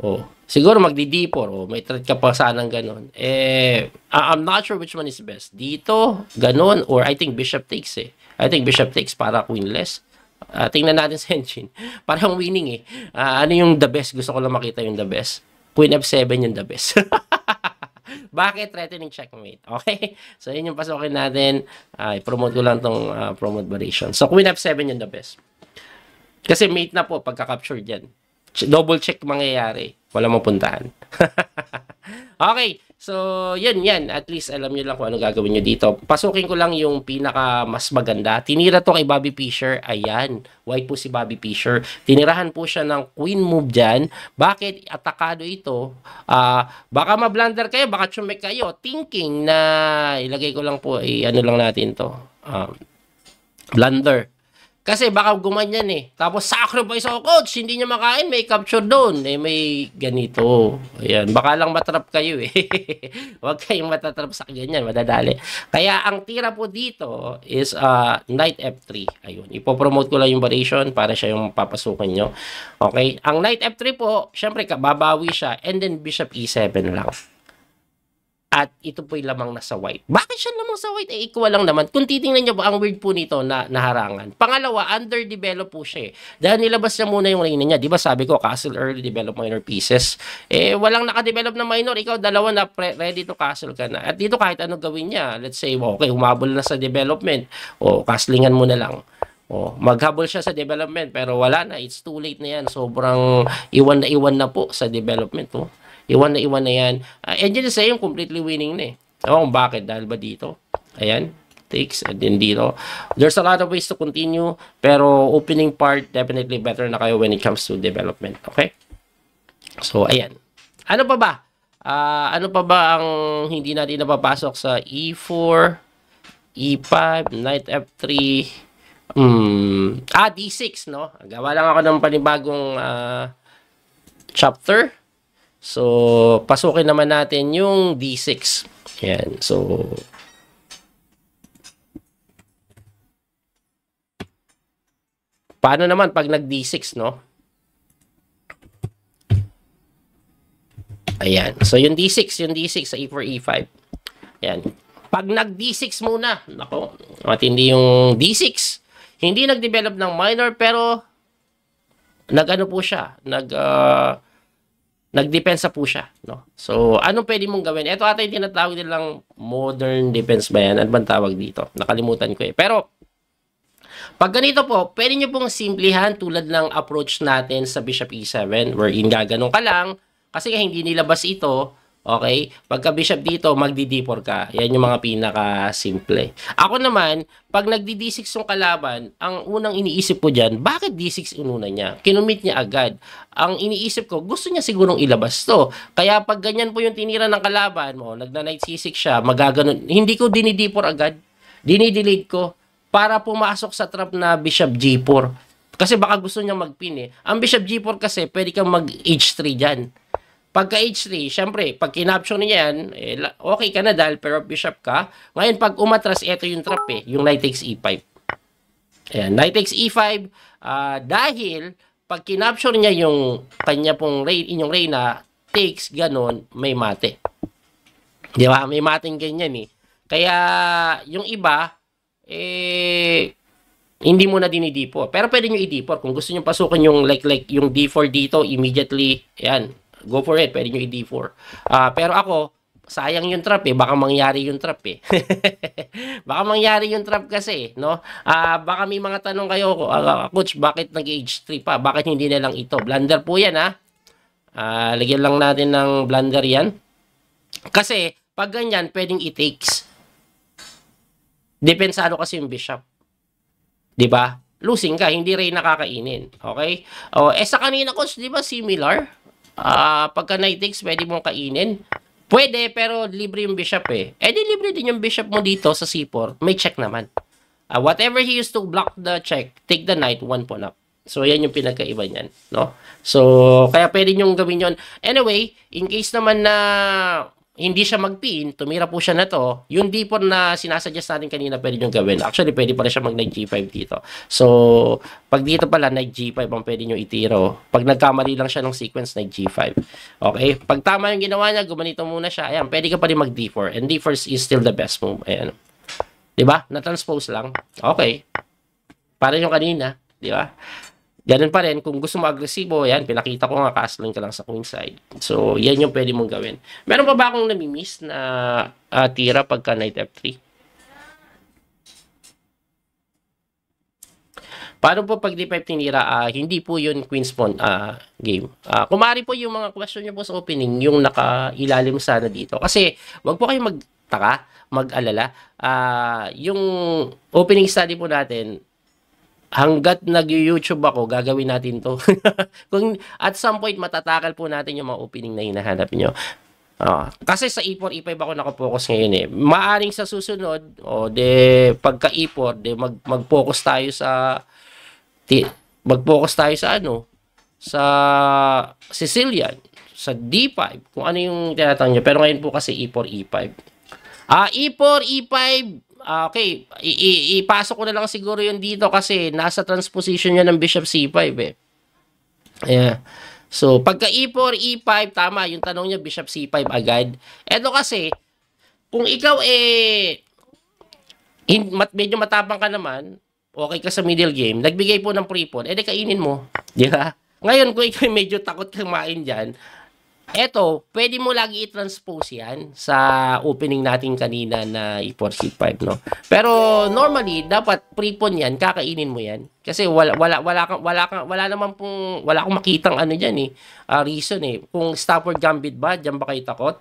Oh. Siguro magdi D4. Oh, may threat ka pa sanang ganun. Eh, I'm not sure which one is best. Dito, ganun, or I think bishop takes eh. I think bishop takes para queenless. Uh, ah, tingnan natin sa engine. Parang winning eh. Uh, ano yung the best? Gusto ko lang makita yung the best. Queen F7 yung the best. Bakit threatening checkmate? Okay? So, yun yung pasokin natin. Uh, ah, promote ko lang tong uh, promote variation. So, Queen F7 yung the best. Kasi mate na po pagka capture yan double check mangyayari. Wala mong puntahan. okay. So, yun, yan. At least alam nyo lang kung ano gagawin nyo dito. Pasukin ko lang yung pinaka mas maganda. Tinira to kay Bobby Fischer. Ayan. White po si Bobby Fischer. Tinirahan po siya ng queen move dyan. Bakit atakado ito? Uh, baka ma-blunder kayo, baka tsumek kayo. Thinking na ilagay ko lang po, eh, ano lang natin to. Um, blunder. Kasi baka gumanyan eh. Tapos sacrifice ako, coach. Hindi niya makain, may capture doon. Eh, may ganito. Ayan, baka lang matrap kayo eh. Huwag kayong matatrap sa ganyan, madadali. Kaya ang tira po dito is uh, knight f3. Ayun, ipopromote ko lang yung variation para siya yung papasukan nyo. Okay, ang knight f3 po, syempre kababawi siya and then bishop e7 lang at ito po'y lamang na sa white. Bakit siya lamang sa white? Eh, equal lang naman. Kung titingnan niyo ba, ang weird po nito na naharangan. Pangalawa, underdevelop po siya eh. Dahil nilabas niya muna yung line niya. Di ba sabi ko, castle early, develop minor pieces. Eh, walang nakadevelop na minor. Ikaw, dalawa na ready to castle ka na. At dito kahit ano gawin niya. Let's say, okay, humabol na sa development. O, castlingan mo na lang. Oh, maghabol siya sa development pero wala na, it's too late na 'yan. Sobrang iwan na iwan na po sa development, oh. Iwan na iwan na yan. Uh, and yun sa yung completely winning na eh. Ewan kung bakit. Dahil ba dito? Ayan. Takes. And then dito. There's a lot of ways to continue. Pero opening part, definitely better na kayo when it comes to development. Okay? So, ayan. Ano pa ba? Uh, ano pa ba ang hindi natin napapasok sa E4, E5, Knight F3, mm, ah, D6, no? Gawa lang ako ng panibagong uh, chapter So, pasukin naman natin yung D6. Yan. So, paano naman pag nag D6, no? Ayan. So, yung D6, yung D6 sa E4, E5. Ayan. Pag nag D6 muna, nako, matindi yung D6. Hindi nag-develop ng minor, pero nag-ano po siya, nag- uh, nagdepensa po siya, no? So, anong pwede mong gawin? Ito ata yung tinatawag nilang modern defense ba yan? Ano bang tawag dito? Nakalimutan ko eh. Pero, pag ganito po, pwede nyo pong simplihan tulad ng approach natin sa Bishop E7 wherein gaganon ka lang kasi hindi nilabas ito Okay? Pagka bishop dito, magdi-d4 ka. Yan yung mga pinaka-simple. Ako naman, pag nagdi-d6 yung kalaban, ang unang iniisip ko dyan, bakit d6 inuna niya? Kinumit niya agad. Ang iniisip ko, gusto niya sigurong ilabas to. Kaya pag ganyan po yung tinira ng kalaban mo, nagna-knight c6 siya, magaganon. Hindi ko dinid-d4 agad. Dinidelete ko para pumasok sa trap na bishop g4. Kasi baka gusto niya mag-pin eh. Ang bishop g4 kasi, pwede kang mag h3 dyan. Pagka H3, syempre, pag kinaption niya yan, eh, okay ka na dahil pero bishop ka. Ngayon, pag umatras, ito yung trap eh, yung knight takes E5. Ayan, knight takes E5, uh, ah, dahil pag kinapture niya yung kanya pong rain, inyong reyna, takes ganun, may mate. Di ba? May mating ganyan eh. Kaya, yung iba, eh, hindi mo na dinidipo. Pero pwede nyo i-deport. Kung gusto nyo pasukan yung like, like, yung D4 dito, immediately, yan, go for it. Pwede nyo i-D4. Uh, ah, pero ako, sayang yung trap eh. Baka mangyari yung trap eh. baka mangyari yung trap kasi, eh, no? Uh, baka may mga tanong kayo, uh, coach, bakit nag h 3 pa? Bakit hindi na lang ito? Blunder po yan, ha? Uh, lagyan lang natin ng blunder yan. Kasi, pag ganyan, pwedeng i-takes. Depensado kasi yung bishop. 'Di ba? Losing ka, hindi rin nakakainin. Okay? O, oh, eh sa kanina coach, 'di ba similar? Uh, pagka knight takes, pwede mong kainin. Pwede, pero libre yung bishop eh. Eh di libre din yung bishop mo dito sa c4. May check naman. Uh, whatever he used to block the check, take the knight, one pawn up. So, yan yung pinagkaiba niyan, no? So, kaya pwede niyong gawin yon Anyway, in case naman na hindi siya mag-pin, tumira po siya na to, yung dipon na sinasuggest natin kanina pwede nyo gawin. Actually, pwede pala siya mag knight g5 dito. So, pag dito pala, knight g5 ang pwede nyo itiro. Pag nagkamali lang siya ng sequence, knight g5. Okay? Pag tama yung ginawa niya, gumanito muna siya. Ayan, pwede ka pa rin mag d4. And d4 is still the best move. Ayan. Diba? Na-transpose lang. Okay. Para yung kanina. Diba? Ganun pa rin, kung gusto mo agresibo, yan, pinakita ko nga, kaas ka lang sa queen side. So, yan yung pwede mong gawin. Meron pa ba akong namimiss na uh, tira pagka knight f3? Paano po pag d5 tinira? Uh, ah, hindi po yun queen's pawn uh, game. Uh, kumari po yung mga question nyo po sa opening, yung nakailalim sana dito. Kasi, wag po kayong magtaka, mag-alala. Uh, yung opening study po natin, hanggat nag-YouTube ako, gagawin natin to. Kung at some point, matatakal po natin yung mga opening na hinahanap nyo. Oh, kasi sa E4, E5 ako nakapokus ngayon eh. Maaring sa susunod, o oh, de pagka E4, de mag, mag-focus tayo sa ti, mag-focus tayo sa ano, sa Sicilian, sa D5, kung ano yung tinatanong niya. Pero ngayon po kasi E4, E5. Ah, E4, E5, Ah, okay, I- ipasok ko na lang siguro yun dito kasi nasa transposition niya ng bishop c5 eh. Yeah. So, pagka e4, e5, tama, yung tanong niya, bishop c5 agad. Eto kasi, kung ikaw eh, in, mat, medyo matapang ka naman, okay ka sa middle game, nagbigay po ng pre-pawn, edi kainin mo. Di ba? Ngayon, kung ikaw eh, medyo takot kang main dyan, Eto, pwede mo lagi i-transpose yan sa opening natin kanina na E4C5, no? Pero normally, dapat prepon yan, kakainin mo yan. Kasi wala, wala, wala, kang, wala, kang, wala naman pong, wala akong makitang ano dyan eh, uh, reason eh. Kung Stafford Gambit ba, dyan ba kayo takot?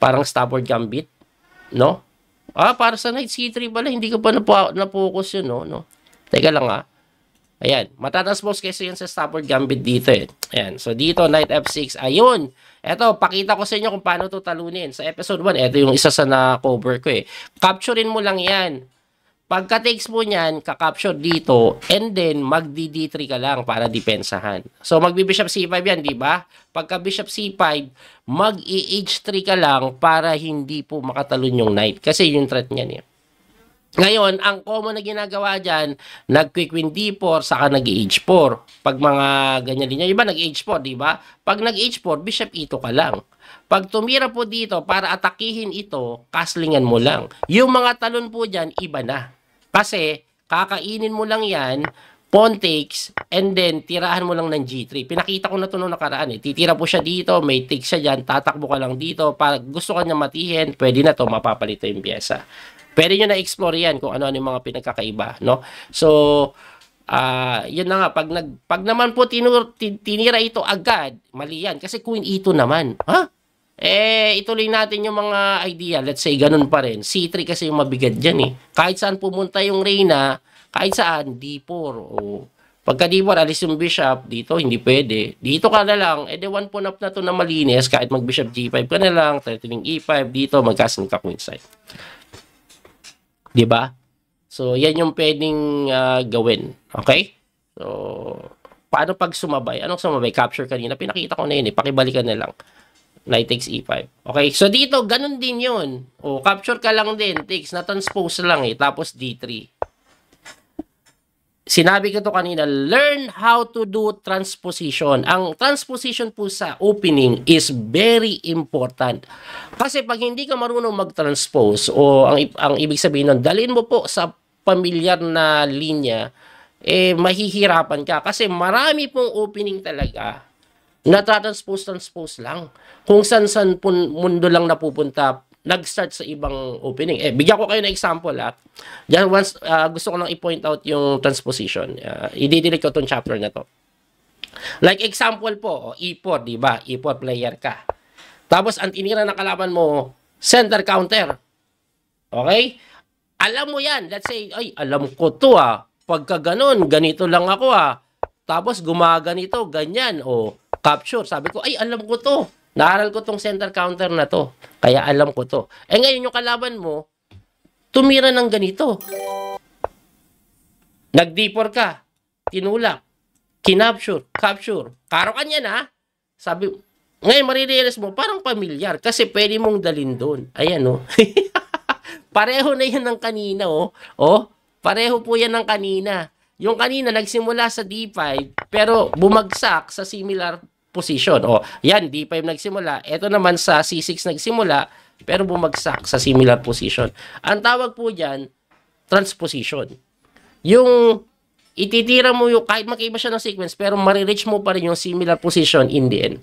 Parang Stafford Gambit, no? Ah, para sa Knight C3 pala, hindi ko pa napo, focus yun, no? no? Teka lang ah. Ayan, matatasbos kasi yan sa starboard gambit dito eh. Ayan, so dito, knight f6. Ayun, eto, pakita ko sa inyo kung paano to talunin. Sa episode 1, eto yung isa sa na-cover ko eh. Capturein mo lang yan. Pagka takes mo niyan, kaka-capture dito, and then magdi-d3 ka lang para depensahan. So magbi-bishop c5 yan, di ba? Pagka bishop c5, mag-e-h3 ka lang para hindi po makatalon yung knight. Kasi yung threat niya eh. Ngayon, ang common na ginagawa dyan, nag-quick win D4, saka nag-H4. Pag mga ganyan din yan, iba nag-H4, di ba? Pag nag-H4, bishop ito ka lang. Pag tumira po dito, para atakihin ito, kaslingan mo lang. Yung mga talon po dyan, iba na. Kasi, kakainin mo lang yan, pawn takes, and then tirahan mo lang ng G3. Pinakita ko na ito noong nakaraan eh. Titira po siya dito, may take siya dyan, tatakbo ka lang dito. Para gusto ka niya matihin, pwede na to mapapalito yung pyesa. Pwede nyo na-explore yan kung ano-ano yung mga pinagkakaiba, no? So, ah uh, yun na nga, pag, nag, pag naman po tinur, tinira ito agad, mali yan. Kasi queen ito naman. Ha? Eh, ituloy natin yung mga idea. Let's say, ganun pa rin. C3 kasi yung mabigat dyan eh. Kahit saan pumunta yung reyna, kahit saan, D4. O, pagka D4, alis yung bishop, dito, hindi pwede. Dito ka na lang, eh, de one pawn up na to na malinis, kahit mag-bishop G5 ka na lang, threatening E5, dito, magkasin ka queen 'Di ba? So, yan yung pwedeng uh, gawin. Okay? So, paano pag sumabay? Anong sumabay? Capture kanina. Pinakita ko na yun eh. Pakibalikan na lang. Knight takes e5. Okay? So, dito, ganun din yun. O, oh, capture ka lang din. Takes. Na-transpose lang eh. Tapos d3. Sinabi ko to kanina, learn how to do transposition. Ang transposition po sa opening is very important. Kasi pag hindi ka marunong mag-transpose o ang, ang ibig sabihin nun, dalhin mo po sa pamilyar na linya, eh mahihirapan ka kasi marami pong opening talaga na transpose transpose lang. Kung saan-saan mundo lang napupunta nag-start sa ibang opening. Eh, bigyan ko kayo na example, ha. Just once, uh, gusto ko lang i-point out yung transposition. Uh, ah, i ko tong chapter na to. Like example po, E4, di ba? E4 player ka. Tapos, ang tinira na kalaban mo, center counter. Okay? Alam mo yan. Let's say, ay, alam ko to, ah. Pagka ganun, ganito lang ako, ah. Tapos, gumaganito, ganyan, o oh. capture. Sabi ko, ay, alam ko to. Naaral ko tong center counter na to. Kaya alam ko to. Eh ngayon yung kalaban mo, tumira ng ganito. nag ka. Tinulak. Kinapture. Capture. Karo ka niyan ha. Sabi, ngayon marirealize mo, parang pamilyar. Kasi pwede mong dalin doon. Ayan o. Oh. Pareho na yan ng kanina o. Oh. oh. Pareho po yan ng kanina. Yung kanina nagsimula sa D5 pero bumagsak sa similar position. O, yan, D5 nagsimula. Ito naman sa C6 nagsimula, pero bumagsak sa similar position. Ang tawag po dyan, transposition. Yung ititira mo yung, kahit makiba siya ng sequence, pero marireach mo pa rin yung similar position in the end.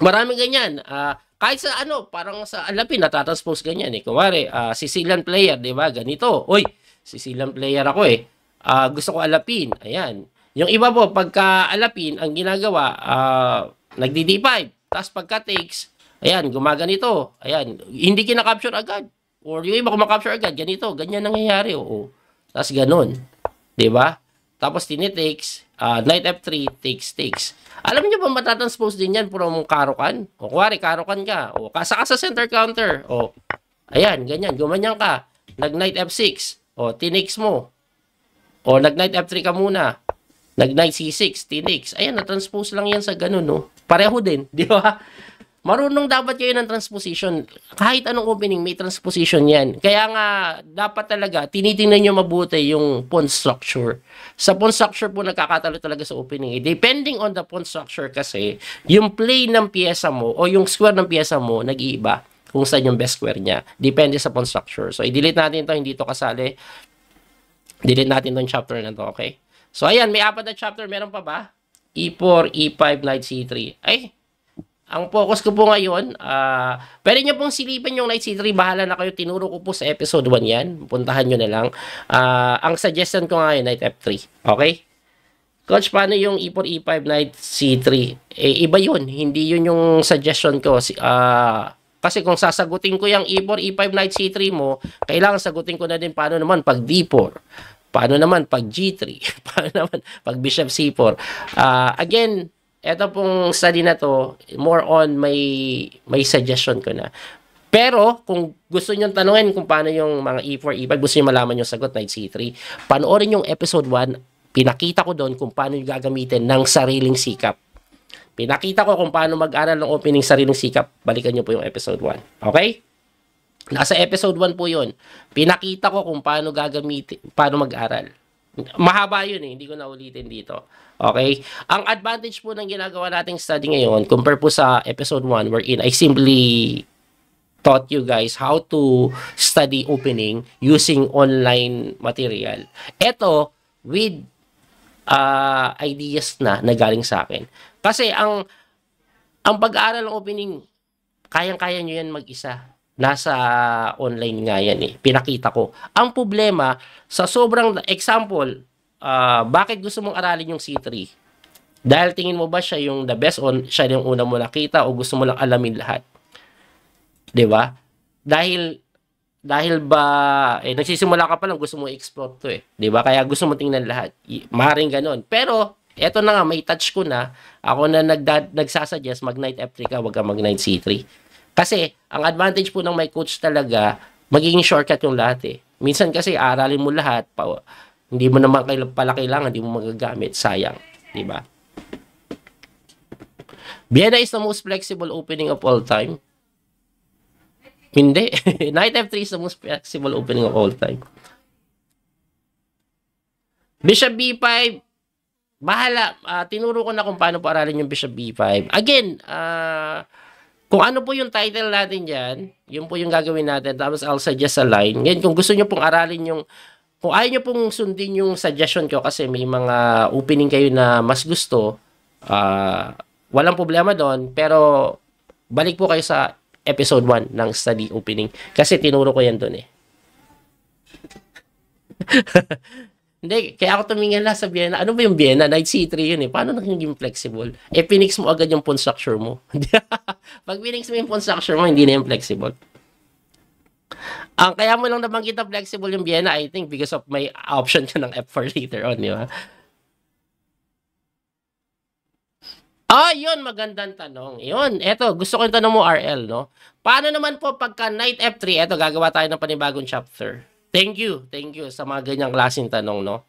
Maraming ganyan. Uh, kahit sa ano, parang sa alapin, natatranspose ganyan eh. Kumari, uh, ah, Sicilian player, di ba? Ganito. Uy, Sicilian player ako eh. Uh, gusto ko alapin. Ayan yung iba po, pagka alapin, ang ginagawa, uh, ah, nagdi d Tapos pagka takes, ayan, gumaganito. Ayan, hindi kina-capture agad. Or yung iba kumakapture agad, ganito, ganyan nangyayari. Oo. Tapos ganun. ba? Diba? Tapos tinitakes, uh, ah, knight f3, takes, takes. Alam niyo ba matatranspose din yan from karokan? O kuwari, karokan ka. O kasaka sa center counter. O, ayan, ganyan, gumanyan ka. Nag knight f6. O, tinakes mo. O, nag knight f3 ka muna. Nag 9C6, TDX. Ayan, na-transpose lang yan sa ganun, no? Pareho din, di ba? Marunong dapat kayo ng transposition. Kahit anong opening, may transposition yan. Kaya nga, dapat talaga, tinitingnan nyo mabuti yung pawn structure. Sa pawn structure po, nagkakatalo talaga sa opening. Eh, depending on the pawn structure kasi, yung play ng pyesa mo o yung square ng pyesa mo, nag-iiba kung saan yung best square niya. Depende sa pawn structure. So, i-delete natin ito, hindi ito kasali. Delete natin itong chapter na to, okay? So, ayan, may apat na chapter. Meron pa ba? E4, E5, Knight C3. Ay, ang focus ko po ngayon, uh, pwede nyo pong silipin yung Knight, c e 3. Bahala na kayo. Tinuro ko po sa episode 1 yan. Puntahan nyo na lang. Uh, ang suggestion ko ngayon, Knight, F3. Okay? Coach, paano yung E4, E5, Knight, C3? Eh, iba yun. Hindi yun yung suggestion ko. Uh, kasi kung sasagutin ko yung E4, E5, Knight, C3 mo, kailangan sagutin ko na din paano naman pag D4. Paano naman pag G3? Paano naman pag Bishop C4? Uh, ah, again, eto pong study na to, more on may, may suggestion ko na. Pero kung gusto niyo tanungin kung paano yung mga E4, E5, gusto niyo malaman yung sagot, Knight C3, panoorin yung episode 1, pinakita ko doon kung paano yung gagamitin ng sariling sikap. Pinakita ko kung paano mag-aral ng opening sariling sikap. Balikan niyo po yung episode 1. Okay? Nasa episode 1 po 'yon. Pinakita ko kung paano gagamitin, paano mag-aral. Mahaba yun eh, hindi ko na ulitin dito. Okay? Ang advantage po ng ginagawa nating study ngayon, compare po sa episode 1 wherein I simply taught you guys how to study opening using online material. Ito, with uh, ideas na nagaling sa akin. Kasi ang ang pag-aaral ng opening, kayang-kaya niyo yan mag-isa nasa ah, online nga yan eh. Pinakita ko. Ang problema, sa sobrang example, uh, bakit gusto mong aralin yung C3? Dahil tingin mo ba siya yung the best on, siya yung una mo nakita o gusto mo lang alamin lahat? 'Di ba? Dahil dahil ba eh, nagsisimula ka pa lang gusto mo i-explore to eh, 'di ba? Kaya gusto mo tingnan lahat. Maring ganun. Pero eto na nga may touch ko na ako na nag nagsa mag Night Africa, wag ka mag Night C3. Kasi, ang advantage po ng may coach talaga, magiging shortcut yung lahat eh. Minsan kasi, aralin mo lahat, pa, hindi mo naman pala kailangan, hindi mo magagamit, sayang. Di ba? Vienna is the most flexible opening of all time. Hindi. Knight F3 is the most flexible opening of all time. Bishop B5. Bahala. Uh, tinuro ko na kung paano paaralin yung Bishop B5. Again, uh, kung ano po yung title natin dyan, yun po yung gagawin natin. Tapos I'll suggest a line. Ngayon, kung gusto nyo pong aralin yung, kung ayaw nyo pong sundin yung suggestion ko kasi may mga opening kayo na mas gusto, uh, walang problema doon. Pero balik po kayo sa episode 1 ng study opening. Kasi tinuro ko yan doon eh. Hindi, kaya ako lang sa Vienna. Ano ba yung Vienna? Night C3 yun eh. Paano naging flexible? Eh, pinix mo agad yung pawn structure mo. Pag pinix mo yung pawn structure mo, hindi na yung flexible. Ang kaya mo lang nabanggit kita flexible yung Vienna, I think, because of may option ka ng F4 later on, di ba? Ah, yun, magandang tanong. Yun, eto, gusto ko yung tanong mo, RL, no? Paano naman po pagka knight F3, eto, gagawa tayo ng panibagong chapter. Thank you, thank you sa mga ganyang klaseng tanong, no?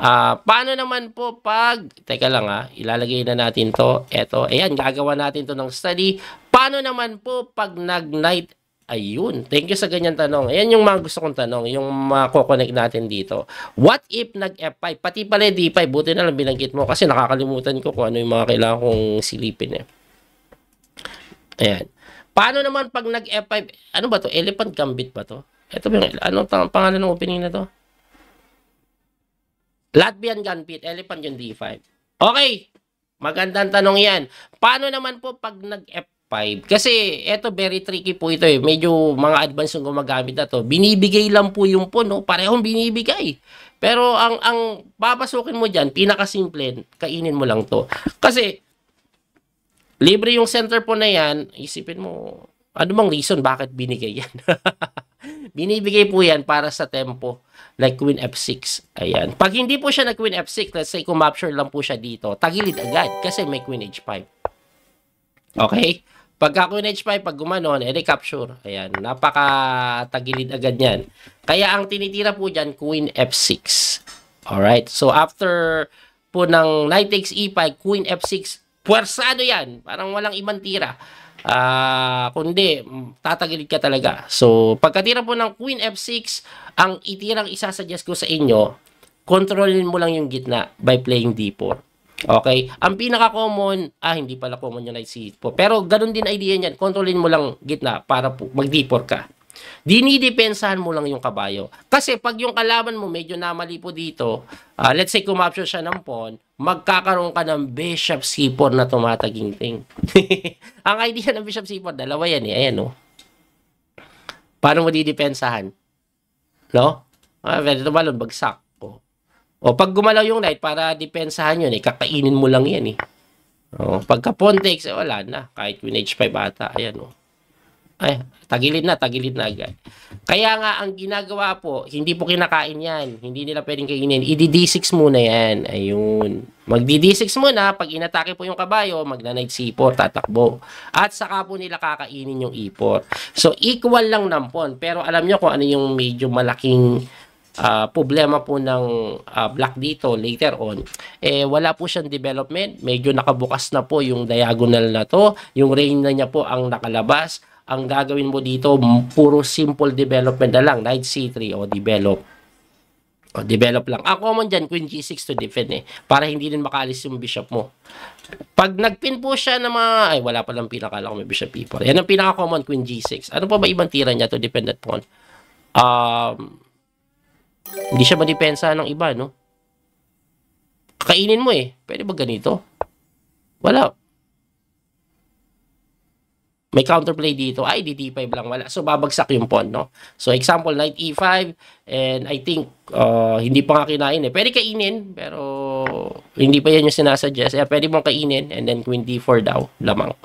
Uh, paano naman po pag, teka lang ha, ah, ilalagay na natin to, eto, ayan, gagawa natin to ng study. Paano naman po pag nag-night, ayun, thank you sa ganyang tanong. Ayan yung mga gusto kong tanong, yung mako-connect natin dito. What if nag-F5, pati pala D5, buti na lang binanggit mo kasi nakakalimutan ko kung ano yung mga kailangan kong silipin eh. Ayan. Paano naman pag nag-F5, ano ba to, elephant gambit ba to? Ito ba yung, ano anong pangalan ng opening na to? Latvian Gunpit, Elephant yung D5. Okay, magandang tanong yan. Paano naman po pag nag F5? Kasi ito very tricky po ito eh. Medyo mga advanced yung gumagamit na to. Binibigay lang po yung puno, parehong binibigay. Pero ang ang papasukin mo diyan, pinakasimple, kainin mo lang to. Kasi libre yung center po na yan, isipin mo, ano bang reason bakit binigay yan? Binibigay po yan para sa tempo like queen f6. Ayan. Pag hindi po siya na queen f6, let's say kumapture lang po siya dito, tagilid agad kasi may queen h5. Okay? Pagka queen h5, pag gumanon, eh, recapture. Ayan, napaka-tagilid agad yan. Kaya ang tinitira po dyan, queen f6. Alright, so after po ng knight takes e5, queen f6, puwersado yan. Parang walang ibang tira. Uh, kundi, mm, tatagilid ka talaga. So, pagkatira po ng Queen F6, ang itirang isa suggest ko sa inyo, kontrolin mo lang yung gitna by playing D4. Okay? Ang pinaka-common, ah, hindi pala common yung knight C4. Pero, ganun din idea niyan. Kontrolin mo lang gitna para po mag-D4 ka dinidepensahan mo lang yung kabayo. Kasi pag yung kalaban mo medyo namali po dito, uh, let's say kumapsyo siya ng pawn, magkakaroon ka ng bishop c4 na tumataginting. Ang idea ng bishop c4, dalawa yan eh. Ayan o. Oh. Paano mo didepensahan? No? Ah, pwede tumalon, bagsak. O. Oh. o oh, pag gumalaw yung knight, para depensahan yun eh, kakainin mo lang yan eh. Oh, pagka pawn takes, eh, wala na. Kahit queen h5 ata, ayan o. Oh. Ay, tagilid na, tagilid na agad. Kaya nga, ang ginagawa po, hindi po kinakain yan. Hindi nila pwedeng kainin. I-D6 muna yan. Ayun. Mag-D6 muna. Pag inatake po yung kabayo, magna-night sipor, tatakbo. At saka po nila kakainin yung ipor. E so, equal lang nampon. Pero alam nyo kung ano yung medyo malaking uh, problema po ng uh, ah, black dito later on, eh, wala po siyang development. Medyo nakabukas na po yung diagonal na to. Yung rain na niya po ang nakalabas ang gagawin mo dito, puro simple development na lang. Knight C3 o develop. O, develop lang. Ako ah, diyan queen G6 to defend eh. Para hindi din makaalis yung bishop mo. Pag nagpin po siya na mga... Ay, wala palang pinakala ko may bishop people. Yan ang pinaka-common, queen G6. Ano pa ba ibang tira niya to defend at pawn? Um, hindi siya madepensa ng iba, no? Kakainin mo eh. Pwede ba ganito? Wala may counterplay dito, ay di d5 lang wala. So babagsak yung pawn, no? So example, knight e5 and I think uh, hindi pa nga kinain eh. Pwede kainin pero hindi pa yan yung sinasuggest. Eh, pwede mong kainin and then queen d4 daw, lamang.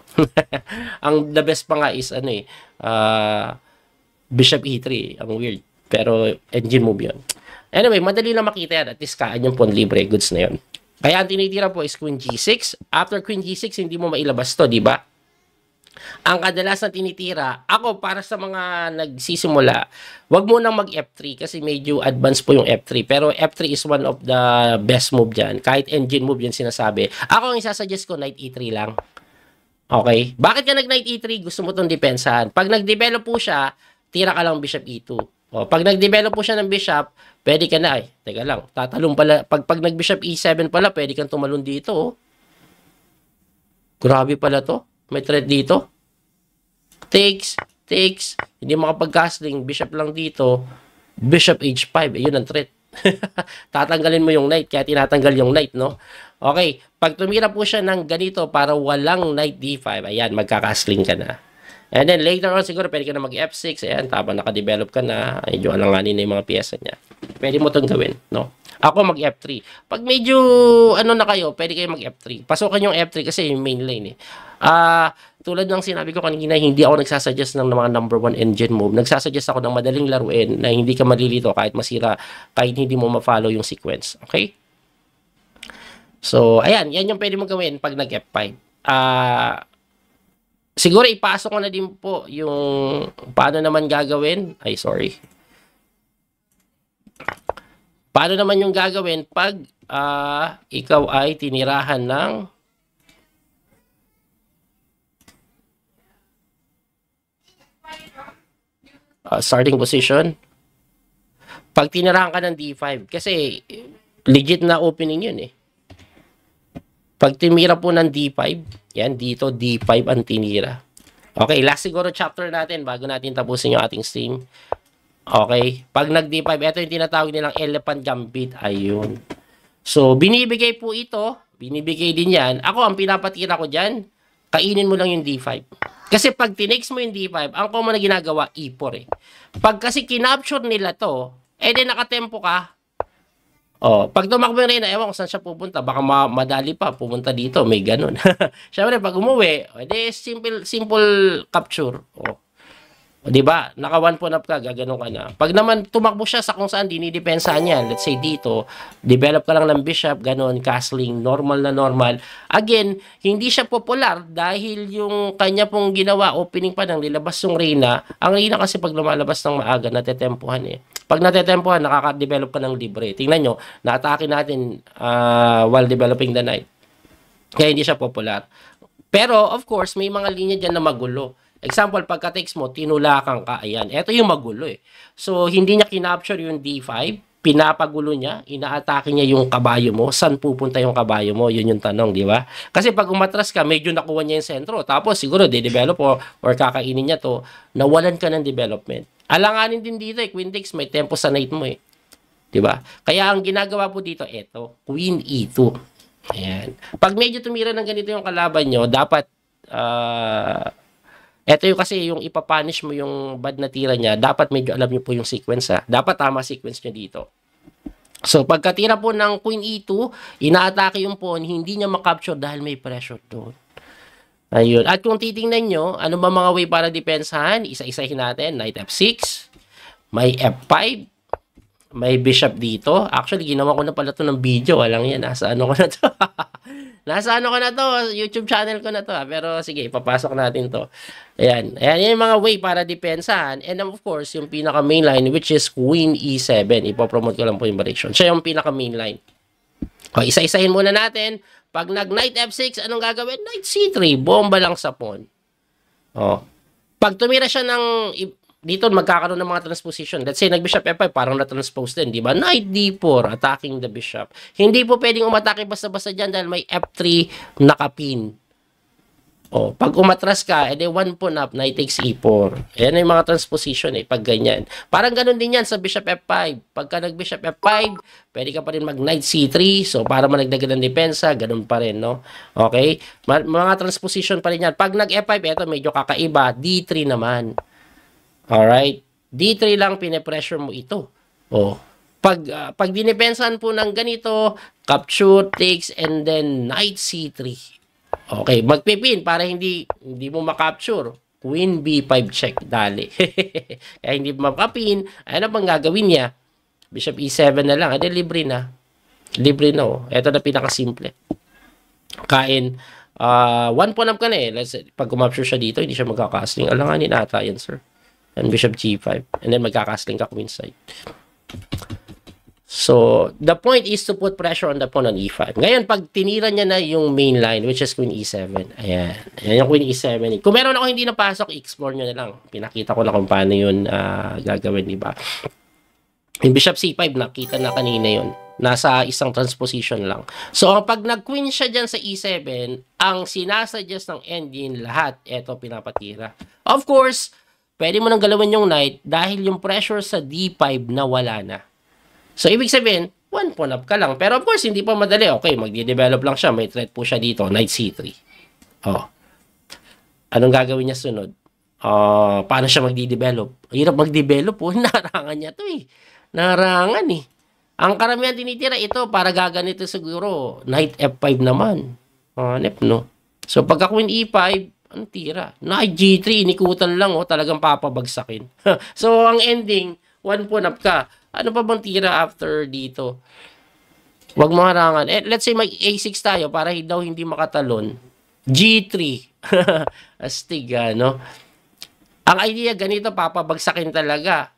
ang the best pa nga is ano eh, uh, bishop e3, eh. ang weird. Pero engine move yun. Anyway, madali lang makita yan. At least kaan yung pawn libre. Goods na yun. Kaya ang tinitira po is queen g6. After queen g6, hindi mo mailabas to, di ba? ang kadalasan tinitira, ako para sa mga nagsisimula, wag mo nang mag F3 kasi medyo advanced po yung F3. Pero F3 is one of the best move dyan. Kahit engine move yan sinasabi. Ako ang isasuggest ko, Knight E3 lang. Okay? Bakit ka nag Knight E3? Gusto mo itong depensahan. Pag nag-develop po siya, tira ka lang Bishop E2. O, pag nag-develop po siya ng Bishop, pwede ka na ay. Teka lang, tatalong pala. Pag, pag nag-Bishop E7 pala, pwede kang tumalon dito. Oh. Grabe pala to. May threat dito. Takes, takes. Hindi makapag-castling. Bishop lang dito. Bishop H5. Eh, ayun ang threat. Tatanggalin mo yung knight. Kaya tinatanggal yung knight, no? Okay. Pag tumira po siya ng ganito para walang knight D5. Ayan, magka-castling ka na. And then later on siguro pwede ka na mag F6. Ayan, taba naka-develop ka na. ayun, alanganin na yung mga piyesa niya. Pwede mo itong gawin, no? Ako mag F3. Pag medyo ano na kayo, pwede kayo mag F3. Pasukan yung F3 kasi yung main lane eh. Ah, uh, tulad ng sinabi ko kanina, hindi ako nagsasuggest ng mga number one engine move. Nagsasuggest ako ng madaling laruin na hindi ka malilito kahit masira, kahit hindi mo ma-follow yung sequence. Okay? So, ayan. Yan yung pwede mong gawin pag nag F5. Ah, uh, Siguro ipasok ko na din po yung paano naman gagawin. Ay, sorry. Paano naman yung gagawin pag uh, ikaw ay tinirahan ng uh, starting position? Pag tinirahan ka ng D5, kasi legit na opening yun eh. Pag tinira po ng D5, yan dito D5 ang tinira. Okay, last siguro chapter natin bago natin tapusin yung ating stream. Okay? Pag nag D5, ito yung tinatawag nilang elephant gambit. Ayun. So, binibigay po ito. Binibigay din yan. Ako, ang pinapatira ko dyan, kainin mo lang yung D5. Kasi pag tinex mo yung D5, ang common na ginagawa, E4 eh. Pag kasi kinapture nila to, eh di nakatempo ka. Oh, pag tumakbo yung Reyna, ewan kung saan siya pupunta. Baka ma madali pa, pumunta dito. May ganun. Siyempre, pag umuwi, eh, di simple, simple capture. Oh. 'Di ba? Naka one point up ka, gaganon ka na. Pag naman tumakbo siya sa kung saan dinidepensa niya, let's say dito, develop ka lang ng bishop, ganon, castling, normal na normal. Again, hindi siya popular dahil yung kanya pong ginawa, opening pa ng nilabas yung Reyna. Ang Reyna kasi pag lumalabas ng maaga, natetempohan eh. Pag natetempohan, nakaka-develop ka ng libre. Tingnan nyo, naatake natin uh, while developing the knight. Kaya hindi siya popular. Pero, of course, may mga linya dyan na magulo. Example, pagka-text mo, tinulakan ka, ayan. Ito yung magulo eh. So, hindi niya kinapture yung D5, pinapagulo niya, inaatake niya yung kabayo mo, saan pupunta yung kabayo mo? Yun yung tanong, di ba? Kasi pag umatras ka, medyo nakuha niya yung sentro. Tapos, siguro, de-develop or, or kakainin niya to, nawalan ka ng development. Alanganin din dito eh, Queen takes, may tempo sa knight mo eh. Di ba? Kaya ang ginagawa po dito, eto, Queen E2. Ayan. Pag medyo tumira ng ganito yung kalaban nyo, dapat, ah, uh, ito yung kasi yung ipapanish mo yung bad na tira niya, dapat medyo alam niyo po yung sequence ha. Dapat tama sequence niya dito. So pagkatira po ng queen e2, inaatake yung pawn, hindi niya makapture dahil may pressure doon. Ayun. At kung titingnan nyo, ano ba mga way para depensahan? Isa-isahin natin. Knight f6, may f5, may bishop dito. Actually, ginawa ko na pala to ng video. Walang yan. Nasa ano ko na to. Nasa ano ko na to. YouTube channel ko na to. Ah. Pero sige, papasok natin to. Ayan. Ayan yung mga way para depensahan. And of course, yung pinaka mainline which is Queen E7. Ipopromote ko lang po yung variation. Siya yung pinaka mainline. O, isa-isahin muna natin. Pag nag knight F6, anong gagawin? Knight C3. Bomba lang sa pawn. O. Pag tumira siya ng dito magkakaroon ng mga transposition. Let's say, nag-bishop f5, parang na-transpose din, di ba? Knight d4, attacking the bishop. Hindi po pwedeng umatake basta-basta dyan dahil may f3 nakapin. O, pag umatras ka, edi one pawn up, knight takes e4. Ayan yung mga transposition eh, pag ganyan. Parang ganun din yan sa bishop f5. Pagka nag-bishop f5, pwede ka pa rin mag-knight c3. So, para managdagan ng depensa, ganun pa rin, no? Okay? Mga transposition pa rin yan. Pag nag f5, eto medyo kakaiba, d3 naman. Alright? D3 lang pinipressure mo ito. Oh. pag, uh, pag dinipensahan po ng ganito, capture, takes, and then knight C3. Okay, magpipin para hindi, hindi mo makapture. Queen B5 check, dali. Kaya hindi mapapin, ano bang gagawin niya? Bishop E7 na lang, ano libre na. Libre na oh. Ito na pinakasimple. Kain, uh, one point up ka na eh. Let's, pag kumapture siya dito, hindi siya magkakasting. Alanganin ata yan, sir and bishop g5 and then magkakasling ka queenside so the point is to put pressure on the pawn on e5 ngayon pag tinira niya na yung main line which is queen e7 ayan ayan yung queen e7 kung meron ako hindi napasok explore niyo na lang pinakita ko na kung paano yun uh, gagawin diba yung bishop c5 nakita na kanina yun nasa isang transposition lang. So, pag nag-queen siya dyan sa e7, ang sinasuggest ng engine lahat, eto pinapatira. Of course, pwede mo nang galawin yung knight dahil yung pressure sa D5 na wala na. So, ibig sabihin, one pawn up ka lang. Pero of course, hindi pa madali. Okay, magde-develop lang siya. May threat po siya dito. Knight C3. Oh. Anong gagawin niya sunod? Uh, paano siya magde-develop? Hirap magde-develop po. Oh. Narangan niya to eh. Narangan eh. Ang karamihan tinitira ito para gaganito siguro. Knight F5 naman. Hanip, ah, uh, no? So, pagka Queen E5, ang tira. Na G3, inikutan lang, oh, talagang papabagsakin. so, ang ending, one point up ka. Ano pa bang tira after dito? Huwag mo Eh, let's say may A6 tayo para daw hindi makatalon. G3. Astiga, no? Ang idea ganito, papabagsakin talaga.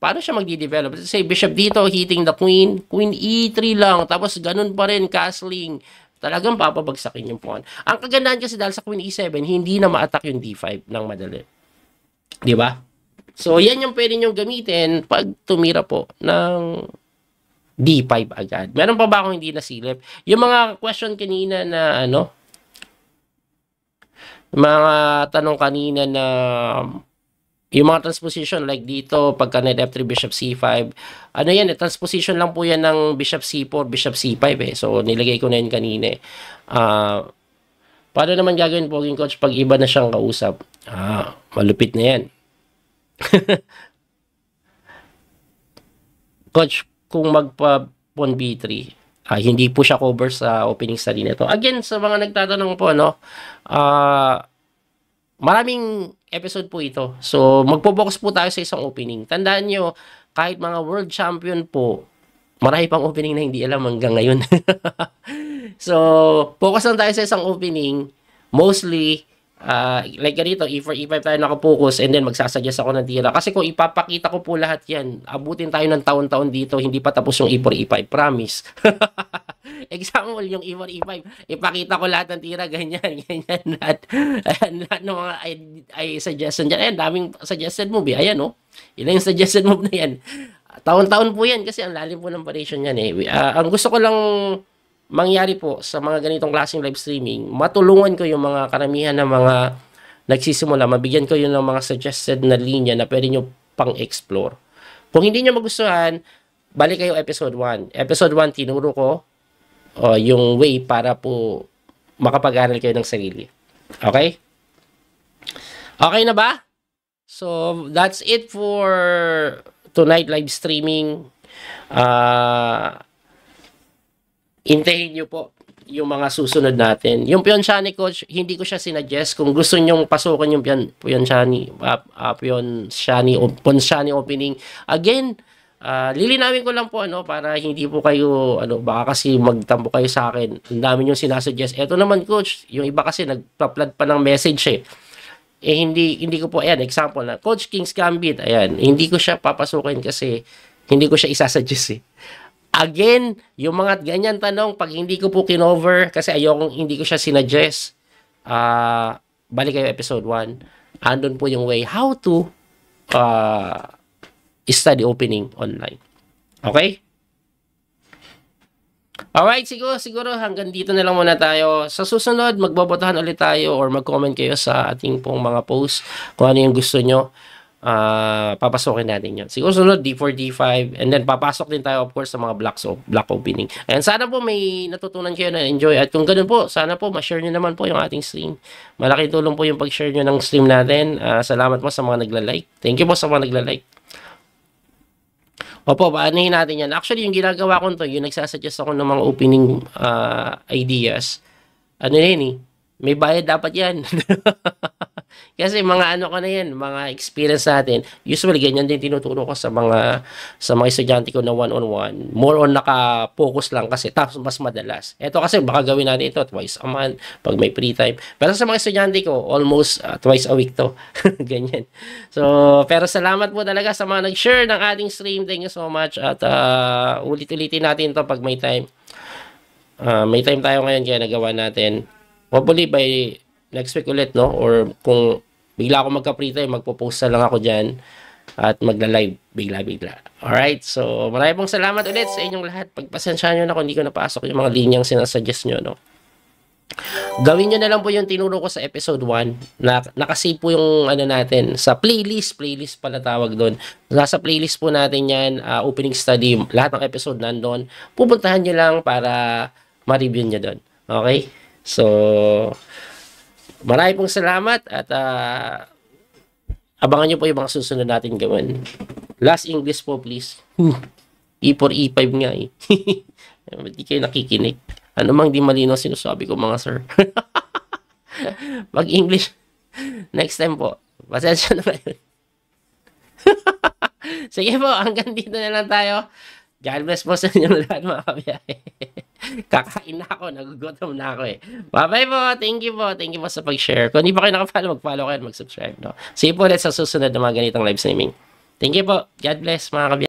Paano siya magdi-develop? Let's say, bishop dito, hitting the queen. Queen E3 lang. Tapos, ganun pa rin, castling talagang papabagsakin yung pawn. Ang kagandahan kasi dahil sa queen e7, hindi na ma-attack yung d5 ng madali. Di ba? So, yan yung pwede nyo gamitin pag tumira po ng D5 agad. Meron pa ba akong hindi nasilip? Yung mga question kanina na ano, mga tanong kanina na yung mga transposition like dito, pagka knight f3, bishop c5, ano yan, eh, transposition lang po yan ng bishop c4, bishop c5 eh. So, nilagay ko na yun kanina. Eh. Ah, uh, paano naman gagawin poging coach pag iba na siyang kausap? Ah, malupit na yan. coach, kung magpa pawn b3, uh, ah, hindi po siya cover sa opening study nito. Again, sa mga nagtatanong po, no, ah, uh, Maraming episode po ito. So, magpo-focus po tayo sa isang opening. Tandaan nyo, kahit mga world champion po, marami pang opening na hindi alam hanggang ngayon. so, focus lang tayo sa isang opening. Mostly, uh, like ganito, E4, E5 tayo nakapokus and then magsasuggest ako ng tira. Kasi kung ipapakita ko po lahat yan, abutin tayo ng taon-taon dito, hindi pa tapos yung E4, E5, promise. Example, yung E4, E5. Ipakita ko lahat ng tira, ganyan, ganyan. Lahat, ayan, lahat ng mga ay, ay suggestion dyan. Ayan, daming suggested movie, Ayan, no? Oh. Ilan yung suggested movie na yan? Taon-taon po yan kasi ang lalim po ng variation yan eh. Uh, ang gusto ko lang mangyari po sa mga ganitong klaseng live streaming, matulungan ko yung mga karamihan ng mga nagsisimula, mabigyan ko yun ng mga suggested na linya na pwede nyo pang-explore. Kung hindi nyo magustuhan, balik kayo episode 1. Episode 1, tinuro ko o uh, yung way para po makapag-aral kayo ng sarili. Okay? Okay na ba? So, that's it for tonight live streaming. Uh, intayin nyo po yung mga susunod natin. Yung Pionchani coach, hindi ko siya sinuggest. Kung gusto nyong pasukan yung Pion, Pionchani, uh, uh, Pionchani, Pionchani opening, again, Uh, lilinawin ko lang po ano para hindi po kayo ano baka kasi magtampo kayo sa akin. Ang dami niyo sinasuggest. Ito naman coach, yung iba kasi nagpa-flood pa ng message eh. eh. hindi hindi ko po ayan example na Coach Kings Gambit. Ayan, hindi ko siya papasukin kasi hindi ko siya isasuggest eh. Again, yung mga ganyan tanong pag hindi ko po kinover kasi ayokong hindi ko siya sinuggest. Ah, uh, balik kayo episode 1. Andon po yung way how to uh, study opening online. Okay? Alright, siguro, siguro hanggang dito na lang muna tayo. Sa susunod, magbobotahan ulit tayo or mag-comment kayo sa ating pong mga post kung ano yung gusto nyo. Uh, papasokin natin yun. Siguro sunod, D4, D5, and then papasok din tayo of course sa mga black, so, black opening. And sana po may natutunan kayo na enjoy. At kung ganun po, sana po ma-share nyo naman po yung ating stream. Malaking tulong po yung pag-share nyo ng stream natin. Uh, salamat po sa mga nagla-like. Thank you po sa mga nagla-like. Opo, paanohin natin yan. Actually, yung ginagawa ko to, yung nagsasuggest ako ng mga opening uh, ideas, ano na yun eh, may bayad dapat yan. Kasi mga ano ko na yan, mga experience natin, usually ganyan din tinuturo ko sa mga sa mga estudyante ko na one-on-one. More on naka-focus lang kasi tapos mas madalas. Ito kasi baka gawin natin ito twice a month pag may free time. Pero sa mga estudyante ko, almost uh, twice a week to. ganyan. So, pero salamat po talaga sa mga nag-share ng ating stream. Thank you so much. At uh, ulit-ulitin natin to pag may time. Uh, may time tayo ngayon kaya nagawa natin. Hopefully by next week ulit, no? Or kung bigla ako magka-free time, magpo-post na lang ako dyan at magla-live bigla-bigla. Alright, so maraming salamat ulit sa inyong lahat. Pagpasensya nyo na kung hindi ko napasok yung mga linyang sinasuggest nyo, no? Gawin nyo na lang po yung tinuro ko sa episode 1. Na, nakasave po yung ano natin sa playlist. Playlist pala tawag doon. Nasa playlist po natin yan, uh, opening study. Lahat ng episode nandoon. Pupuntahan nyo lang para ma-review nyo doon. Okay? So, Marami pong salamat at uh, abangan nyo po yung mga susunod natin gawin. Last English po please. E4, E5 e nga eh. Hindi kayo nakikinig. Ano mang di malinaw sinasabi ko mga sir. mag English, next time po. Pasensya na kayo. Sige po, hanggang dito na lang tayo. God bless po sa inyo lahat mga kabiyahe. Kakain na ako, nagugutom na ako eh. Bye-bye po, thank you po, thank you po sa pag-share. Kung hindi pa kayo nakapalo, mag-follow kayo at mag-subscribe. No? See you po ulit sa susunod na mga ganitong live streaming. Thank you po, God bless mga kabiyahe.